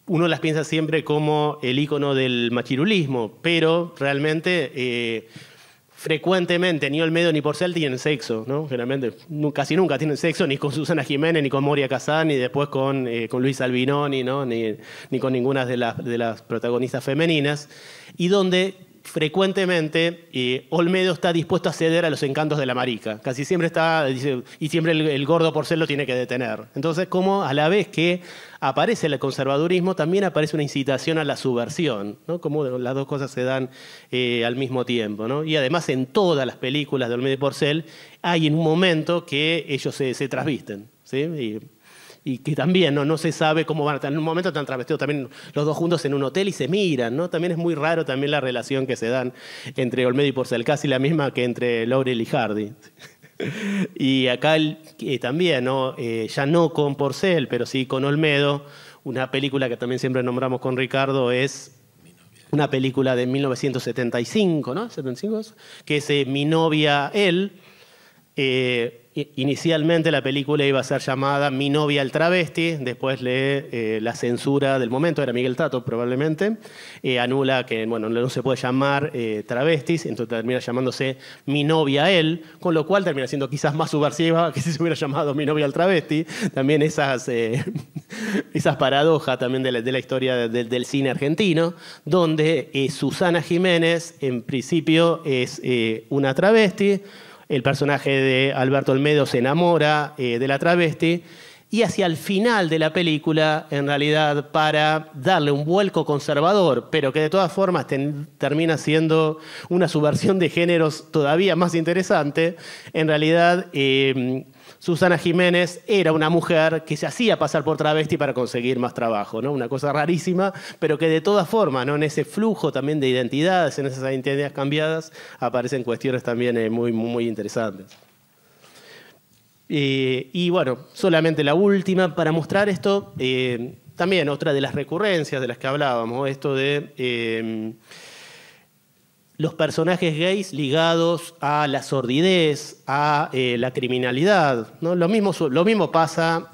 uno las piensa siempre como el icono del machirulismo, pero realmente... Eh, frecuentemente ni Olmedo ni Porcel tienen sexo, ¿no? Generalmente casi nunca tienen sexo, ni con Susana Jiménez, ni con Moria Casán, ni después con, eh, con Luis Albinoni, ¿no? Ni, ni, con ninguna de las, de las protagonistas femeninas. Y donde frecuentemente Olmedo está dispuesto a ceder a los encantos de la marica. Casi siempre está, y siempre el, gordo porcel lo tiene que detener. Entonces, como a la vez que aparece el conservadurismo, también aparece una incitación a la subversión, ¿no? Como las dos cosas se dan eh, al mismo tiempo, ¿no? Y además en todas las películas de Olmedo y Porcel hay en un momento que ellos se, trasvisten, ¿sí? y que también ¿no? no se sabe cómo van. En un momento tan travestidos también los dos juntos en un hotel y se miran, ¿no? También es muy raro también la relación que se dan entre Olmedo y Porcel, casi la misma que entre Laurel y Hardy. [laughs] y acá eh, también, ¿no? Eh, ya no con Porcel, pero sí con Olmedo, una película que también siempre nombramos con Ricardo es una película de 1975, ¿no? ¿75? Que es eh, Mi novia, él eh, inicialmente la película iba a ser llamada Mi novia el travesti, después le eh, la censura del momento, era Miguel Tato probablemente, eh, anula que bueno, no se puede llamar travestis, entonces termina llamándose Mi novia él, con lo cual termina siendo quizás más subversiva que si se hubiera llamado Mi novia el travesti, también esas, [laughs] esas paradojas también de la, historia del cine argentino, donde Susana Jiménez en principio es una travesti, el personaje de Alberto Olmedo se enamora eh, de la travesti. Y hacia el final de la película, en realidad, para darle un vuelco conservador, pero que de todas formas termina siendo una subversión de géneros todavía más interesante, en realidad eh, Susana Jiménez era una mujer que se hacía pasar por travesti para conseguir más trabajo, ¿no? Una cosa rarísima, pero que de todas formas, ¿no? En ese flujo también de identidades, en esas identidades cambiadas, aparecen cuestiones también eh, muy, muy interesantes. Eh, y bueno, solamente la última para mostrar esto. Eh, también otra de las recurrencias de las que hablábamos, esto de los personajes gays ligados a la sordidez, a eh, la criminalidad. ¿no? Lo, mismo, lo, mismo, pasa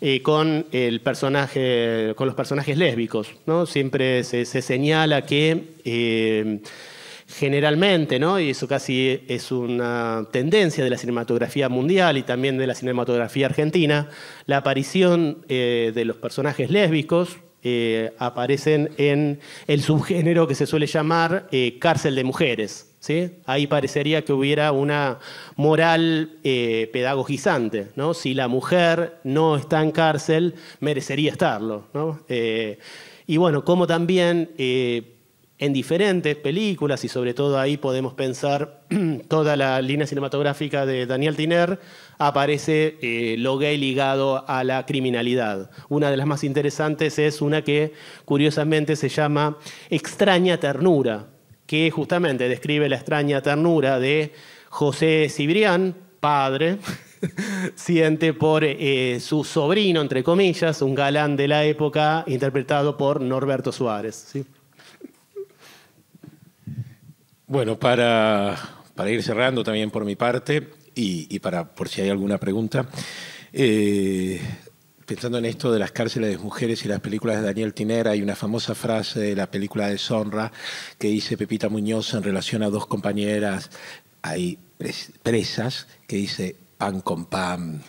eh, con, el personaje, con los personajes lésbicos. ¿no? Siempre se, señala que eh, generalmente, ¿no? y eso casi es una tendencia de la cinematografía mundial y también de la cinematografía argentina, la aparición de los personajes lésbicos eh, aparecen en el subgénero que se suele llamar eh, cárcel de mujeres. Ahí parecería que hubiera una moral eh, pedagogizante. Si la mujer no está en cárcel, merecería estarlo. y bueno, como también en diferentes películas, y sobre todo ahí podemos pensar [clears throat] toda la línea cinematográfica de Daniel Tiner, aparece eh, lo gay ligado a la criminalidad. Una de las más interesantes es una que curiosamente se llama Extraña Ternura, que justamente describe la extraña ternura de José Cibrián, padre, [laughs] siente por eh, su sobrino, entre comillas, un galán de la época, interpretado por Norberto Suárez. Bueno, para, para ir cerrando también por mi parte, y, para, por si hay alguna pregunta. Eh, pensando en esto de las cárceles de mujeres y las películas de Daniel Tinera, hay una famosa frase de la película de Sonra que dice Pepita Muñoz en relación a dos compañeras ahí presas que dice pan con pan.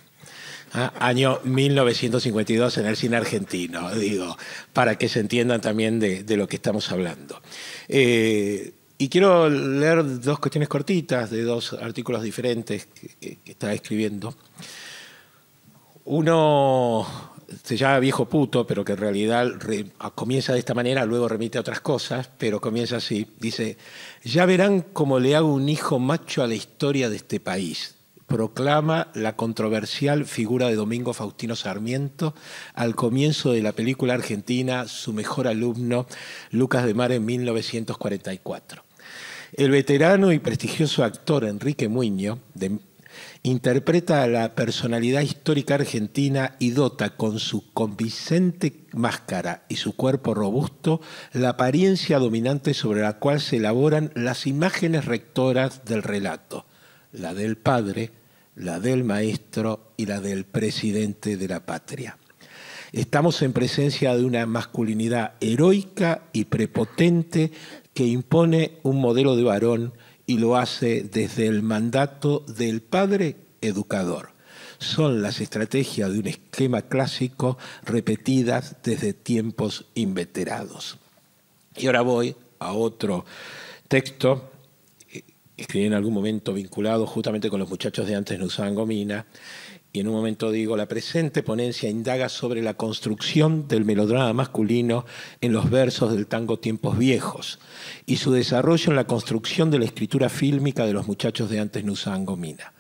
Ah, año 1952 en el cine argentino, digo, para que se entiendan también de, lo que estamos hablando. Eh, y quiero leer dos cuestiones cortitas de dos artículos diferentes que, está escribiendo. Uno se llama viejo puto, pero que en realidad comienza de esta manera, luego remite a otras cosas, pero comienza así. Dice, ya verán cómo le hago un hijo macho a la historia de este país, proclama la controversial figura de Domingo Faustino Sarmiento al comienzo de la película argentina Su mejor alumno, Lucas de Mar en 1944. El veterano y prestigioso actor Enrique Muño interpreta a la personalidad histórica argentina y dota con su convincente máscara y su cuerpo robusto la apariencia dominante sobre la cual se elaboran las imágenes rectoras del relato, la del padre, la del maestro y la del presidente de la patria. Estamos en presencia de una masculinidad heroica y prepotente que impone un modelo de varón y lo hace desde el mandato del padre educador. Son las estrategias de un esquema clásico repetidas desde tiempos inveterados. Y ahora voy a otro texto eh, escribí en algún momento vinculado justamente con los muchachos de antes Nusangomina, y en un momento digo, la presente ponencia indaga sobre la construcción del melodrama masculino en los versos del tango Tiempos Viejos y su desarrollo en la construcción de la escritura fílmica de los muchachos de antes Nusango Mina.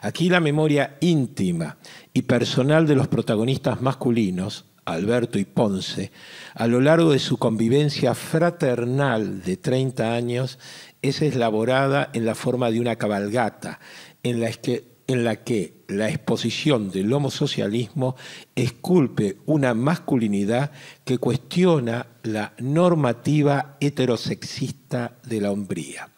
Aquí la memoria íntima y personal de los protagonistas masculinos, Alberto y Ponce, a lo largo de su convivencia fraternal de 30 años, es elaborada en la forma de una cabalgata, en la que en la que la exposición del homosocialismo esculpe una masculinidad que cuestiona la normativa heterosexista de la hombría.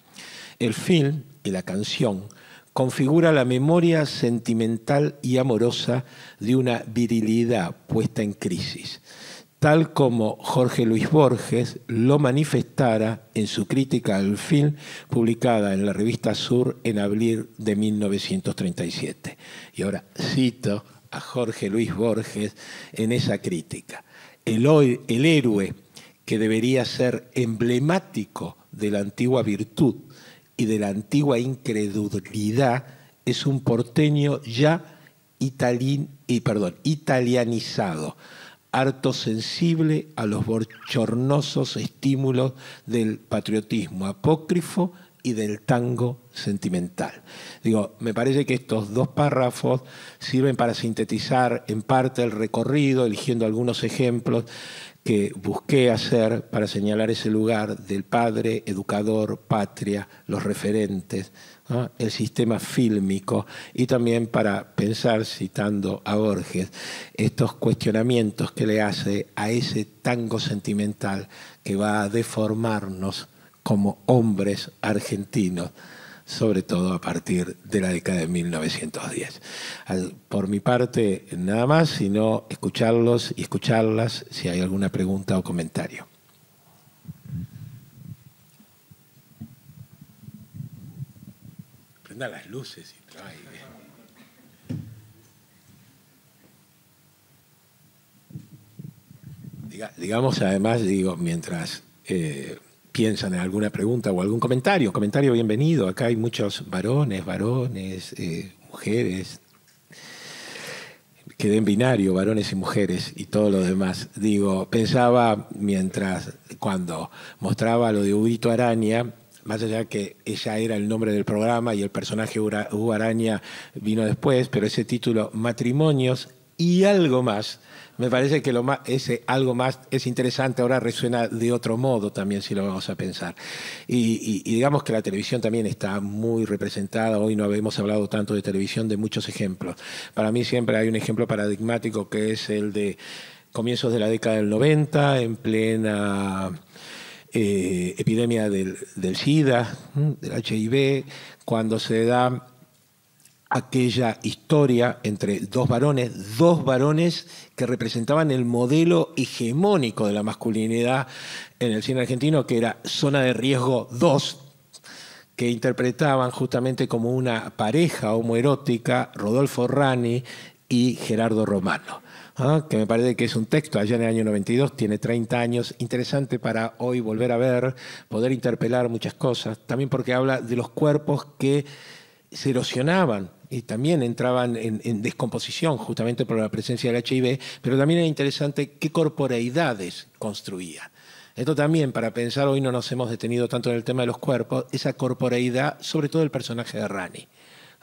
El film y la canción configura la memoria sentimental y amorosa de una virilidad puesta en crisis tal como Jorge Luis Borges lo manifestara en su crítica al film publicada en la revista Sur en abril de 1937. Y ahora cito a Jorge Luis Borges en esa crítica. El, héroe que debería ser emblemático de la antigua virtud y de la antigua incredulidad es un porteño ya y, perdón, italianizado harto sensible a los bochornosos estímulos del patriotismo apócrifo y del tango sentimental. Digo, me parece que estos dos párrafos sirven para sintetizar en parte el recorrido, eligiendo algunos ejemplos que busqué hacer para señalar ese lugar del padre, educador, patria, los referentes, el sistema fílmico y también para pensar, citando a Borges, estos cuestionamientos que le hace a ese tango sentimental que va a deformarnos como hombres argentinos sobre todo a partir de la década de 1910. por mi parte, nada más, sino escucharlos y escucharlas si hay alguna pregunta o comentario. las luces y trae. digamos, además, digo, mientras eh, piensan en alguna pregunta o algún comentario, comentario bienvenido. Acá hay muchos varones, varones, eh, mujeres. que en binario, varones y mujeres y todo lo demás. Digo, pensaba mientras, cuando mostraba lo de Ubito Araña, más allá que ella era el nombre del programa y el personaje Hugo Araña vino después, pero ese título, Matrimonios y algo más, me parece que lo ese algo más es interesante, ahora resuena de otro modo también si lo vamos a pensar. Y, y, digamos que la televisión también está muy representada, hoy no habíamos hablado tanto de televisión, de muchos ejemplos. Para mí siempre hay un ejemplo paradigmático que es el de comienzos de la década del 90, en plena eh, epidemia del, del SIDA, del HIV, cuando se da aquella historia entre dos varones, dos varones que representaban el modelo hegemónico de la masculinidad en el cine argentino, que era Zona de Riesgo 2, que interpretaban justamente como una pareja homoerótica Rodolfo Rani y Gerardo Romano. Ah, que me parece que es un texto allá en el año 92, tiene 30 años, interesante para hoy volver a ver, poder interpelar muchas cosas, también porque habla de los cuerpos que se erosionaban y también entraban en, descomposición justamente por la presencia del HIV, pero también es interesante qué corporeidades construía. Esto también, para pensar, hoy no nos hemos detenido tanto en el tema de los cuerpos, esa corporeidad, sobre todo el personaje de Rani.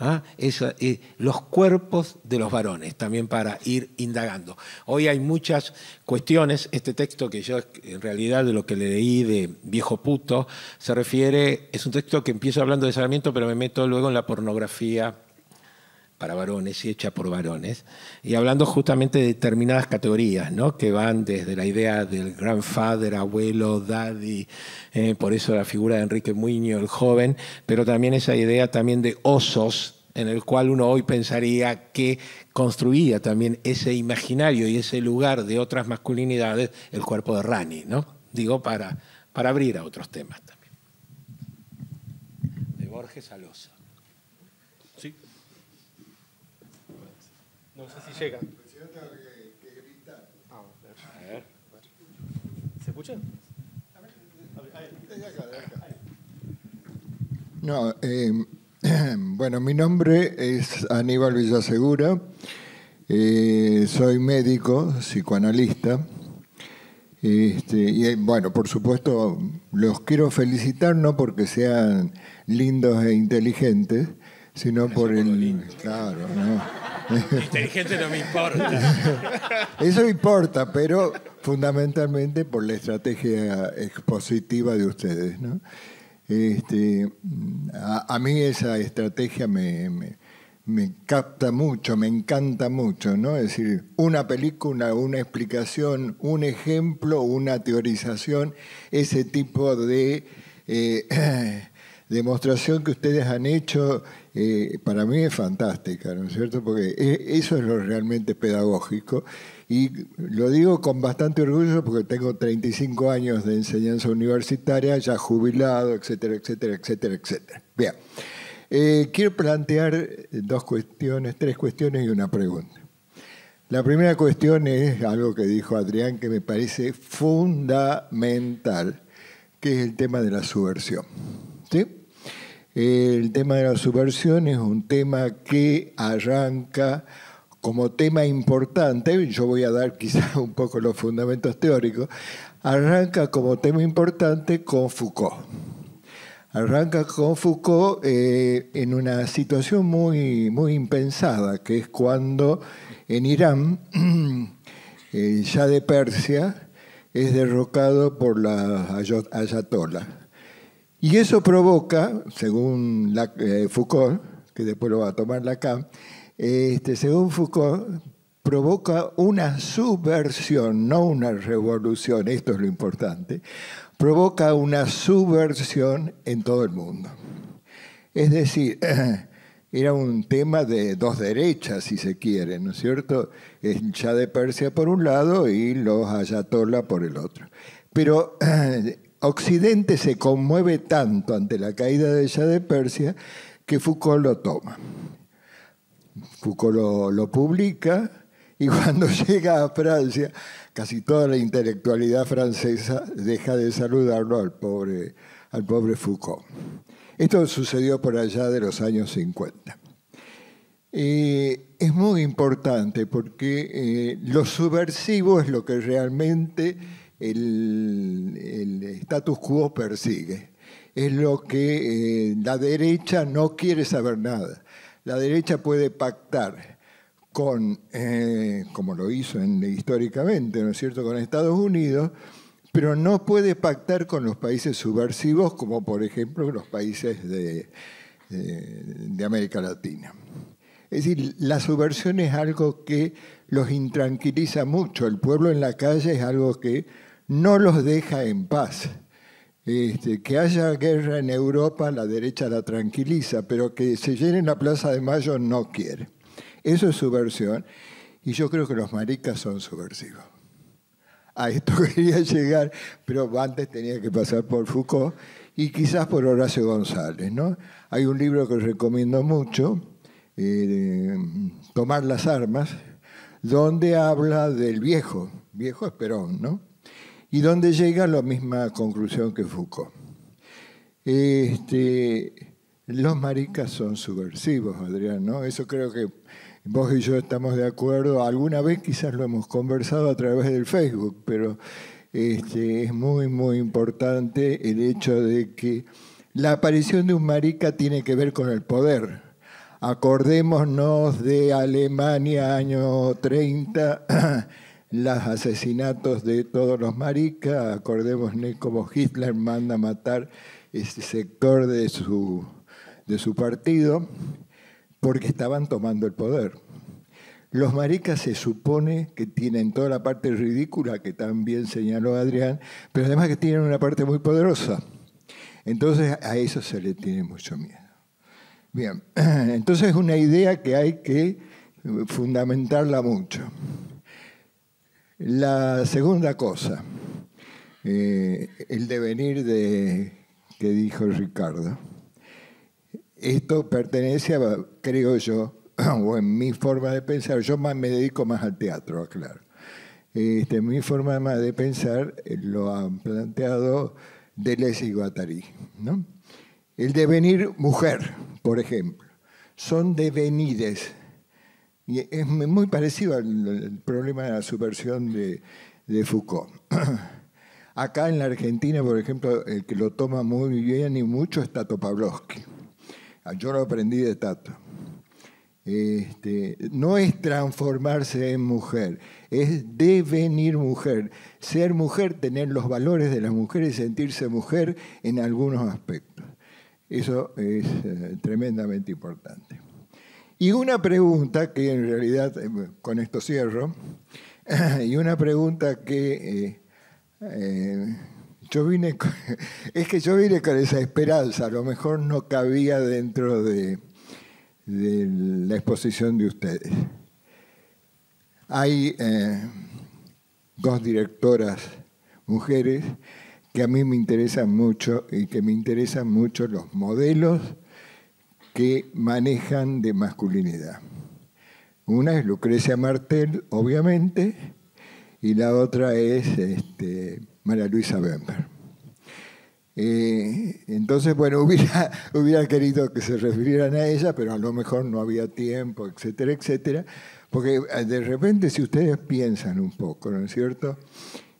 ¿Ah? Eh, los cuerpos de los varones, también para ir indagando. Hoy hay muchas cuestiones, este texto que yo en realidad de lo que le leí de Viejo Puto, se refiere, es un texto que empiezo hablando de saneamiento pero me meto luego en la pornografía para varones y hecha por varones, y hablando justamente de determinadas categorías, ¿no? que van desde la idea del grandfather, abuelo, daddy, eh, por eso la figura de Enrique Muño, el joven, pero también esa idea también de osos, en el cual uno hoy pensaría que construía también ese imaginario y ese lugar de otras masculinidades, el cuerpo de Rani, ¿no? Digo, para, para abrir a otros temas también. De Borges a ¿Se escucha? No, eh, [clears throat] bueno, mi nombre es Aníbal Villasegura, eh, soy médico, psicoanalista, este, y bueno, por supuesto, los quiero felicitar no porque sean lindos e inteligentes, sino por el... Claro, Inteligente no me importa. [laughs] Eso importa, pero fundamentalmente por la estrategia expositiva de ustedes. ¿no? Este, a, mí esa estrategia me, capta mucho, me encanta mucho, ¿no? Es decir, una película, una explicación, un ejemplo, una teorización, ese tipo de eh, [clears throat] demostración que ustedes han hecho eh, para mí es fantástica, ¿no es cierto? Porque eh, eso es lo realmente pedagógico. Y lo digo con bastante orgullo porque tengo 35 años de enseñanza universitaria, ya jubilado, etcétera, etcétera, etcétera, etcétera. Bien, eh, quiero plantear dos cuestiones, tres cuestiones y una pregunta. La primera cuestión es algo que dijo Adrián que me parece fundamental, que es el tema de la subversión. ¿Sí? El tema de la subversión es un tema que arranca como tema importante, yo voy a dar quizás [laughs] un poco los fundamentos teóricos, arranca como tema importante con Foucault. Arranca con Foucault eh, en una situación muy, muy impensada, que es cuando en Irán, [clears throat] eh, ya de Persia, es derrocado por la Ayatollah. Y eso provoca, según eh, Foucault, que después lo va a tomar Lacan, este, según Foucault, provoca una subversión, no una revolución, esto es lo importante, provoca una subversión en todo el mundo. Es decir, [clears throat] era un tema de dos derechas, si se quiere, ¿no es cierto? El Shah de Persia por un lado y los Ayatollah por el otro. Pero [clears throat] Occidente se conmueve tanto ante la caída de ella de Persia que Foucault lo toma. Foucault lo, publica y [laughs] cuando llega a Francia, casi toda la intelectualidad francesa deja de saludarlo al pobre, al pobre Foucault. Esto sucedió por allá de los años 50. Eh, es muy importante porque eh, lo subversivo es lo que realmente el, status quo persigue. Es lo que eh, la derecha no quiere saber nada. La derecha puede pactar con, eh, como lo hizo históricamente, ¿no es cierto?, con Estados Unidos, pero no puede pactar con los países subversivos, como por ejemplo los países de América Latina. Es decir, la subversión es algo que los intranquiliza mucho. El pueblo en la calle es algo que no los deja en paz. Este, que haya guerra en Europa, la derecha la tranquiliza, pero que se llene la Plaza de Mayo no quiere. Eso es subversión y yo creo que los maricas son subversivos. A esto [laughs] quería llegar, pero antes tenía que pasar por Foucault y quizás por Horacio González. ¿no? Hay un libro que recomiendo mucho, eh, Tomar las armas, donde habla del viejo, viejo Esperón, ¿no? y donde llega la misma conclusión que Foucault. Este, los maricas son subversivos, Adrián, ¿no? Eso creo que vos y yo estamos de acuerdo. Alguna vez quizás lo hemos conversado a través del Facebook, pero este, es muy, muy importante el hecho de que la aparición de un marica tiene que ver con el poder. Acordémonos de Alemania año 30 [clears throat] los asesinatos de todos los maricas, acordémonos como Hitler manda matar ese sector de su, de su partido, porque estaban tomando el poder. Los maricas se supone que tienen toda la parte ridícula que también señaló Adrián, pero además que tienen una parte muy poderosa. Entonces a eso se le tiene mucho miedo. Bien, [clears throat] entonces es una idea que hay que fundamentarla mucho. La segunda cosa, eh, el devenir de, que dijo Ricardo, esto pertenece a, creo yo, [clears throat] o en mi forma de pensar, yo más me dedico más al teatro, claro. Este, mi forma más de pensar eh, lo han planteado Deleuze y Guattari. ¿no? El devenir mujer, por ejemplo, son devenides, y es muy parecido al, problema de la subversión de, Foucault. [clears throat] Acá en la Argentina, por ejemplo, el que lo toma muy bien y mucho es Tato Pavlovsky. Ah, yo lo aprendí de Tato. Este, no es transformarse en mujer, es devenir mujer, ser mujer, tener los valores de las mujeres y sentirse mujer en algunos aspectos. Eso es eh, tremendamente importante. Y una pregunta que en realidad, eh, con esto cierro, [laughs] y una pregunta que eh, eh, yo vine con, [laughs] es que yo vine con esa esperanza, a lo mejor no cabía dentro de, la exposición de ustedes. Hay dos directoras mujeres que a mí me interesan mucho y que me interesan mucho los modelos que manejan de masculinidad. Una es Lucrecia Martel, obviamente, y la otra es este, María Luisa Bember. Eh, entonces, bueno, [laughs] hubiera, hubiera querido que se refirieran a ella, pero a lo mejor no había tiempo, etcétera, etcétera. Porque eh, de repente, si ustedes piensan un poco, ¿no es cierto?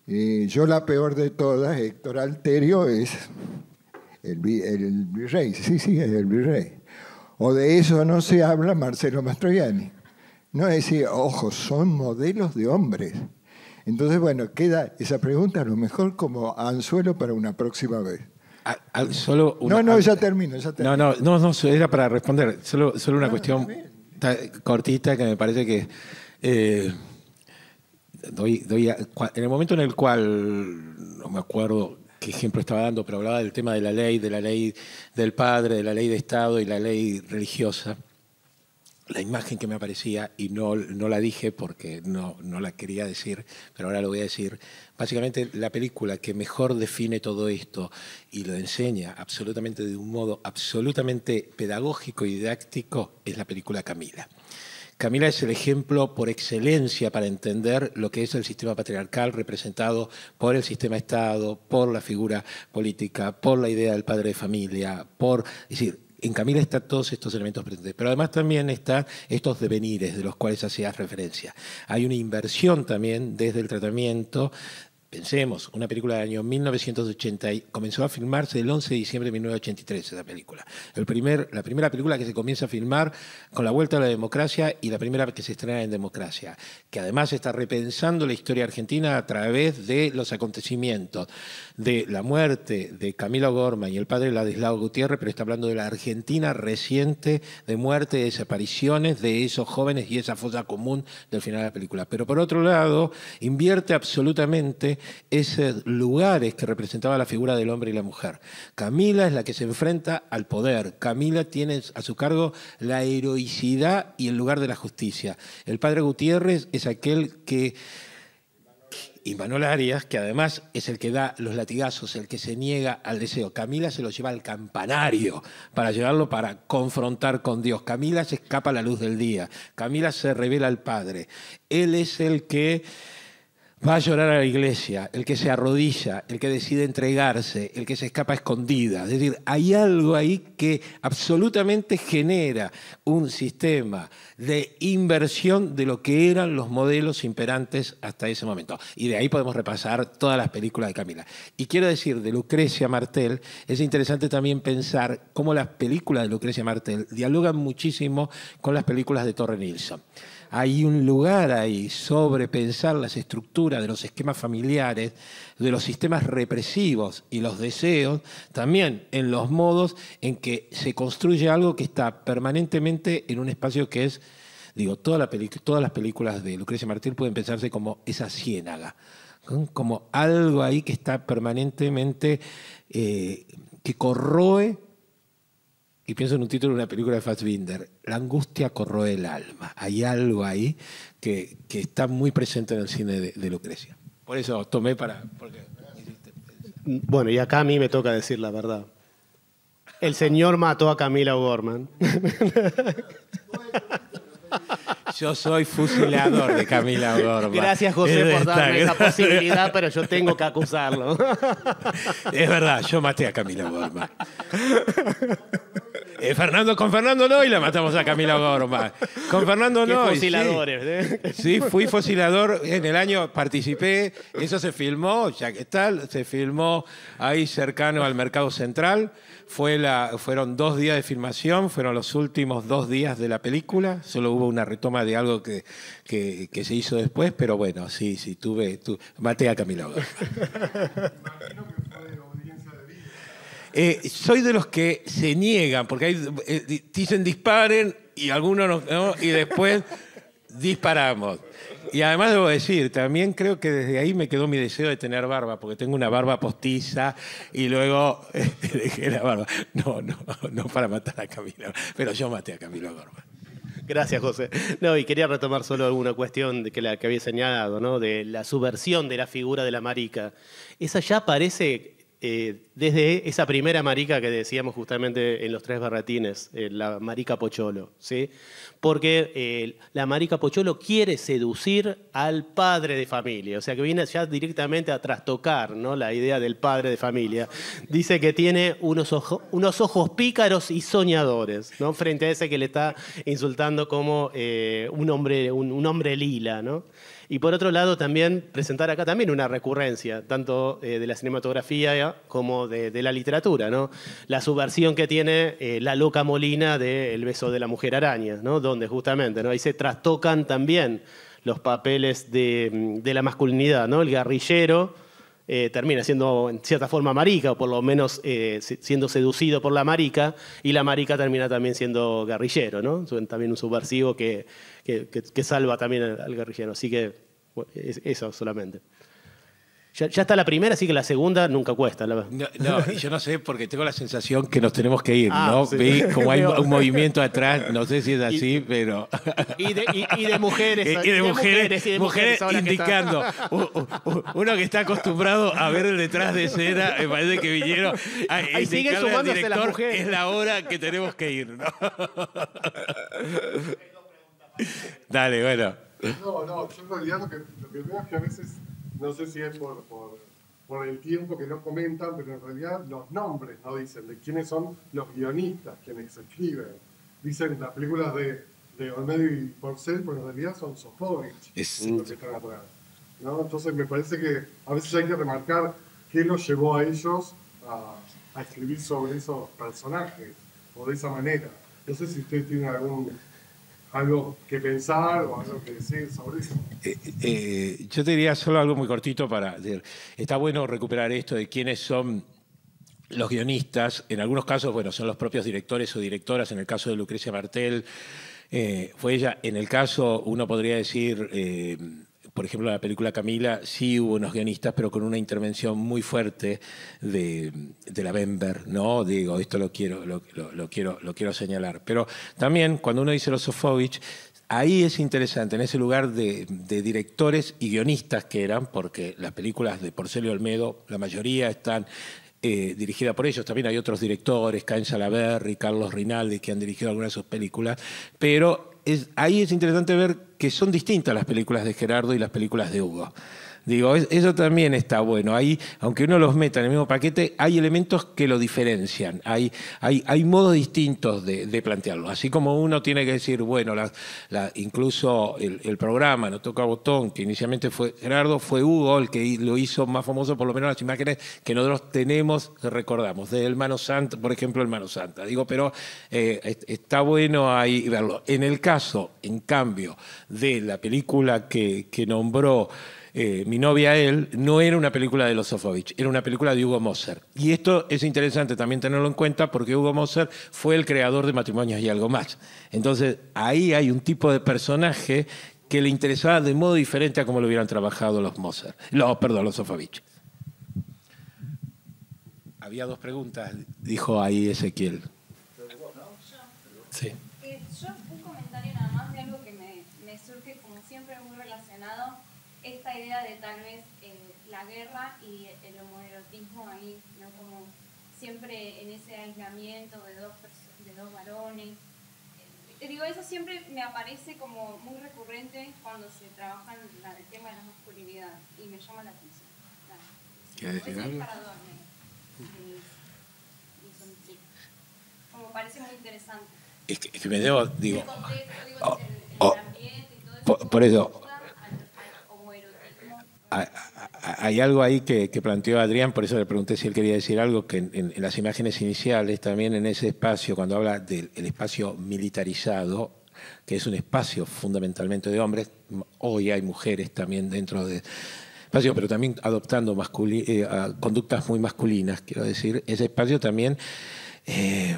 Eh, yo la peor de todas, Héctor Alterio, es el, el virrey, sí, sí, es el virrey o de eso no se habla Marcelo Mastroianni. No es decir, ojo, son modelos de hombres. Entonces, bueno, queda esa pregunta a lo mejor como anzuelo para una próxima vez. Ah, ah, solo no, no, ya termino, ya termino. No, no, no, no era para responder. Solo, solo una ah, cuestión cortita que me parece que eh, en el momento en el cual, no me acuerdo que ejemplo estaba dando, pero hablaba del tema de la ley, de la ley del padre, de la ley de Estado y la ley religiosa. La imagen que me aparecía, y no, no la dije porque no, no la quería decir, pero ahora lo voy a decir, básicamente la película que mejor define todo esto y lo enseña absolutamente de un modo absolutamente pedagógico y didáctico es la película Camila. Camila es el ejemplo por excelencia para entender lo que es el sistema patriarcal representado por el sistema Estado, por la figura política, por la idea del padre de familia, por... decir, en Camila están todos estos elementos presentes, pero además también están estos devenires de los cuales hacías referencia. Hay una inversión también desde el tratamiento Pensemos, una película del año 1980 comenzó a filmarse el 11 de diciembre de 1983 esa película. la primera película que se comienza a filmar con la vuelta a la democracia y la primera que se estrena en democracia, que además está repensando la historia argentina a través de los acontecimientos de la muerte de Camilo Gorman y el padre de Ladislao Gutiérrez, pero está hablando de la Argentina reciente de muerte, de desapariciones de esos jóvenes y esa fosa común del final de la película. Pero por otro lado, invierte absolutamente esos lugares que representaba la figura del hombre y la mujer. Camila es la que se enfrenta al poder. Camila tiene a su cargo la heroicidad y el lugar de la justicia. El padre Gutiérrez es aquel que y Manuel Arias, que además es el que da los latigazos, el que se niega al deseo. Camila se lo lleva al campanario para llevarlo para confrontar con Dios. Camila se escapa a la luz del día. Camila se revela al Padre. Él es el que Va a llorar a la iglesia, el que se arrodilla, el que decide entregarse, el que se escapa escondida. Es decir, hay algo ahí que absolutamente genera un sistema de inversión de lo que eran los modelos imperantes hasta ese momento. Y de ahí podemos repasar todas las películas de Camila. Y quiero decir, de Lucrecia Martel, es interesante también pensar cómo las películas de Lucrecia Martel dialogan muchísimo con las películas de Torre Nilsson hay un lugar ahí sobre pensar las estructuras de los esquemas familiares, de los sistemas represivos y los deseos, también en los modos en que se construye algo que está permanentemente en un espacio que es, digo, toda la todas las películas de Lucrecia Martín pueden pensarse como esa ciénaga, como algo ahí que está permanentemente, eh, que corroe y pienso en un título de una película de Fassbinder, La angustia corroe el alma. Hay algo ahí que, está muy presente en el cine de, Lucrecia. Por eso tomé para... Mm, bueno, y acá a mí me toca decir la verdad. El señor mató a Camila O'Gorman. [laughs] Yo soy fusilador de Camila O'Gorman. Gracias, José, por darme esa [laughs] posibilidad, pero yo tengo que acusarlo. Es verdad, yo maté a Camila O'Gorman. [laughs] Eh, Fernando, con Fernando no y la matamos a Camila Gorma. Con Fernando [laughs] no. Sí, ¿eh? sí, fui Fosilador en el año, participé, eso se filmó, ya que tal, se filmó ahí cercano al Mercado Central. fueron dos días de filmación, fueron los últimos dos días de la película, solo hubo una retoma de algo que, que, se hizo después, pero bueno, sí, sí, tuve, maté a Camila [laughs] Eh, soy de los que se niegan, porque eh, dicen disparen y algunos y después [laughs] disparamos. Y además debo decir, también creo que desde ahí me quedó mi deseo de tener barba, porque tengo una barba postiza y luego [laughs] eh, dejé la barba. No, no, no para matar a Camilo, pero yo maté a Camilo barba Gracias, José. No, y quería retomar solo alguna cuestión de que la que había señalado, ¿no? De la subversión de la figura de la marica. Esa ya parece... Eh, desde esa primera marica que decíamos justamente en los tres barratines, eh, la marica Pocholo, ¿sí? Porque eh, la marica Pocholo quiere seducir al padre de familia, o sea que viene ya directamente a trastocar ¿no? la idea del padre de familia. Dice que tiene unos, ojos pícaros y soñadores, ¿no? Frente a ese que le está insultando como un, hombre, un hombre lila, ¿no? Y por otro lado, también presentar acá también una recurrencia, tanto eh, de la cinematografía como de, la literatura, ¿no? La subversión que tiene eh, la loca molina de El beso de la mujer araña, ¿no? Donde justamente, ¿no? Ahí se trastocan también los papeles de, mm, la masculinidad, ¿no? El guerrillero, eh, termina siendo en cierta forma marica, o por lo menos siendo seducido por la marica, y la marica termina también siendo guerrillero, ¿no? También un subversivo que, que, salva también al guerrillero. Así que eso solamente. Ya, está la primera, así que la segunda nunca cuesta. La... No, yo no sé, porque tengo la sensación que nos tenemos que ir, ah, ¿no? como hay [laughs] un movimiento atrás, no sé si es así, pero... Y de, mujeres. Y de, mujeres, indicando. uno que está acostumbrado a ver detrás de escena, me parece que vinieron Ahí siguen sumándose director, Es la hora que tenemos que ir, ¿no? [laughs] Dale, bueno. No, no, yo en realidad lo que, lo veo es que a veces, no sé si es por, el tiempo que no comentan, pero en realidad los nombres no dicen de quiénes son los guionistas, quienes escriben. Dicen las películas de, de Olmedo y Porcel, pero en realidad son Sofovich Entonces me parece que a veces hay que remarcar qué los llevó a ellos a, a escribir sobre esos personajes o de esa manera. No sé si ustedes tienen algún algo que pensar o algo que decir sobre eso. Eh, eh, eh, yo te diría solo algo muy cortito para decir, está bueno recuperar esto de quiénes son los guionistas, en algunos casos, bueno, son los propios directores o directoras, en el caso de Lucrecia Martel, fue ella, en el caso, uno podría decir por ejemplo, en la película Camila sí hubo unos guionistas, pero con una intervención muy fuerte de, la Bember, ¿no? Digo, esto lo quiero, lo, quiero, lo quiero señalar. Pero también, cuando uno dice los Sofovich, ahí es interesante, en ese lugar de, directores y guionistas que eran, porque las películas de Porcelio Olmedo, la mayoría están eh, dirigidas por ellos, también hay otros directores, Caen Salaverri, Carlos Rinaldi, que han dirigido algunas de sus películas, pero ahí es interesante ver que son distintas las películas de Gerardo y las películas de Hugo. Digo, eso también está bueno. Ahí, aunque uno los meta en el mismo paquete, hay elementos que lo diferencian. Hay, hay, hay modos distintos de, plantearlo. Así como uno tiene que decir, bueno, incluso el, programa No Toca Botón, que inicialmente fue Gerardo, fue Hugo el que lo hizo más famoso, por lo menos las imágenes que nosotros tenemos, recordamos, de hermano Mano Santa, por ejemplo, El Mano Santa. Digo, pero eh, está bueno ahí verlo. En el caso, en cambio, de la película que nombró, eh, mi novia él, no era una película de los Sofovich, era una película de Hugo Moser. Y esto es interesante también tenerlo en cuenta porque Hugo Moser fue el creador de Matrimonios y algo más. Entonces, ahí hay un tipo de personaje que le interesaba de modo diferente a cómo lo hubieran trabajado los Moser, los, perdón, los Sofovich. Había dos preguntas, dijo ahí Ezequiel. Sí. tal vez eh, la guerra y el homoerotismo ahí, ¿no? Como siempre en ese aislamiento de dos, de dos varones. te eh, digo, eso siempre me aparece como muy recurrente cuando se trabaja el tema de la masculinidad y me llama la atención. ¿Quieres Como parece muy interesante. Es que, me debo, digo, oh, oh, y todo por eso, hay algo ahí que, planteó Adrián, por eso le pregunté si él quería decir algo, que en, las imágenes iniciales, también en ese espacio, cuando habla del espacio militarizado, que es un espacio fundamentalmente de hombres, hoy hay mujeres también dentro del espacio, pero también adoptando eh, conductas muy masculinas, quiero decir, ese espacio también... Eh,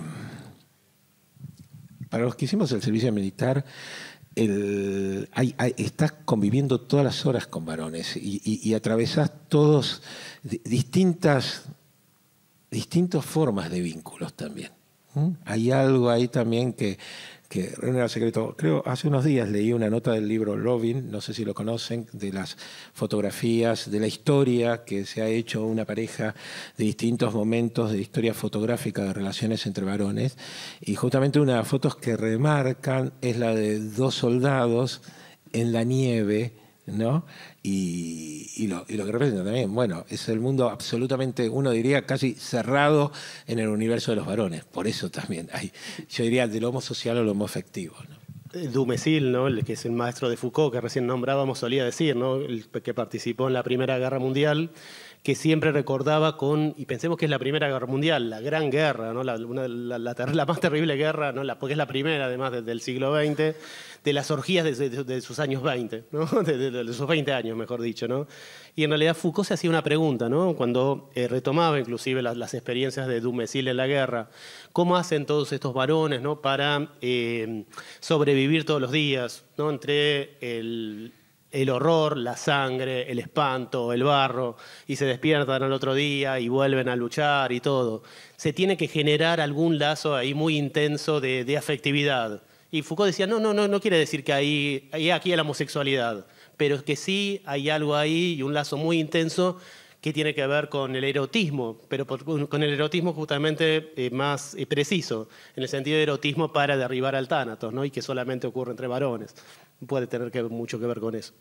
para los que hicimos el servicio militar, estás conviviendo todas las horas con varones y, y, todos distintas, formas de vínculos también. ¿Mm? Hay algo ahí también que que reúne el secreto. Creo, hace unos días leí una nota del libro Robin, no sé si lo conocen, de las fotografías, de la historia que se ha hecho una pareja de distintos momentos de historia fotográfica de relaciones entre varones. Y justamente una de las fotos que remarcan es la de dos soldados en la nieve ¿no? Y, lo, que representa también, bueno, es el mundo absolutamente, uno diría, casi cerrado en el universo de los varones. Por eso también hay, yo diría, del homo social o homo afectivo. ¿no? Eh, ¿no? el que es el maestro de Foucault, que recién nombrábamos, solía decir, ¿no? el que participó en la Primera Guerra Mundial que siempre recordaba con, y pensemos que es la Primera Guerra Mundial, la gran guerra, ¿no? la, la, más terrible guerra, ¿no? la, porque es la primera además desde el siglo XX, de las orgías de, sus años 20, ¿no? [laughs] de, sus 20 años, mejor dicho. ¿no? Y en realidad Foucault se hacía una pregunta, ¿no? cuando eh, retomaba inclusive las, las, experiencias de Dumesil en la guerra, ¿cómo hacen todos estos varones ¿no? para eh, sobrevivir todos los días ¿no? entre el el horror, la sangre, el espanto, el barro, y se despiertan al otro día y vuelven a luchar y todo. Se tiene que generar algún lazo ahí muy intenso de, afectividad. Y Foucault decía, no, no, no, no quiere decir que ahí, hay aquí hay la homosexualidad, pero es que sí hay algo ahí y un lazo muy intenso que tiene que ver con el erotismo, pero con el erotismo justamente eh, más eh, preciso, en el sentido de erotismo para derribar al tánatos, ¿no? y que solamente ocurre entre varones puede tener que, mucho que ver con eso.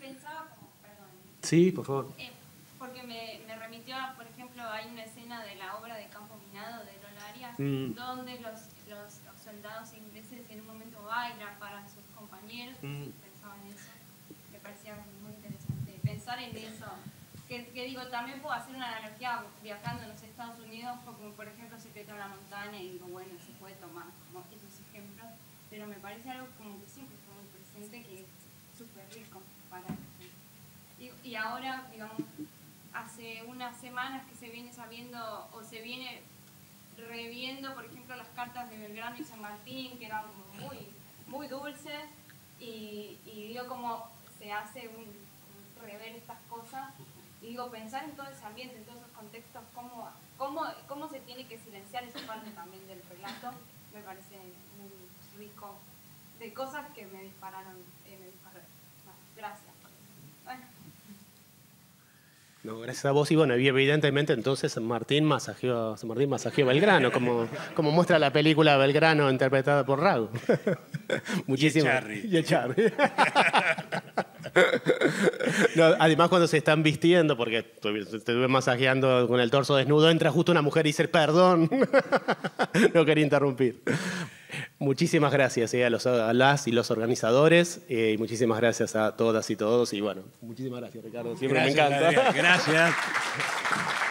Pensaba como, perdón. Sí, por favor. Eh, porque me, remitió por ejemplo, hay una escena de la obra de Campo Minado de Lola Arias, mm. donde los, los, soldados ingleses en un momento bailan para sus compañeros. Mm. Pensaba en eso. Me parecía muy interesante pensar en eso. Que, digo, también puedo hacer una analogía viajando en los Estados Unidos, como por ejemplo Secreto en la Montaña, y digo, bueno, se puede tomar como esos ejemplos, pero me parece algo como que este que es súper rico para y, y ahora, digamos, hace unas semanas que se viene sabiendo o se viene reviendo, por ejemplo, las cartas de Belgrano y San Martín, que eran muy, muy dulces, y, y digo cómo se hace un, rever estas cosas, y digo, pensar en todo ese ambiente, en todos esos contextos, cómo, cómo, cómo se tiene que silenciar esa parte también del relato, me parece muy rico de cosas que me dispararon en el disparo. gracias. Bueno. No, gracias a vos. Y bueno, evidentemente entonces San Martín masajeó, Martín Belgrano, como, como muestra la película Belgrano interpretada por Rago. [laughs] Muchísimas [laughs] gracias además, cuando se están vistiendo, porque te estuve masajeando con el torso desnudo, entra justo una mujer y dice, perdón, [laughs] no quería interrumpir. Muchísimas gracias eh, a, los, las y los organizadores eh, y muchísimas gracias a todas y todos. Y bueno, muchísimas gracias, Ricardo. Siempre me encanta. gracias. [laughs]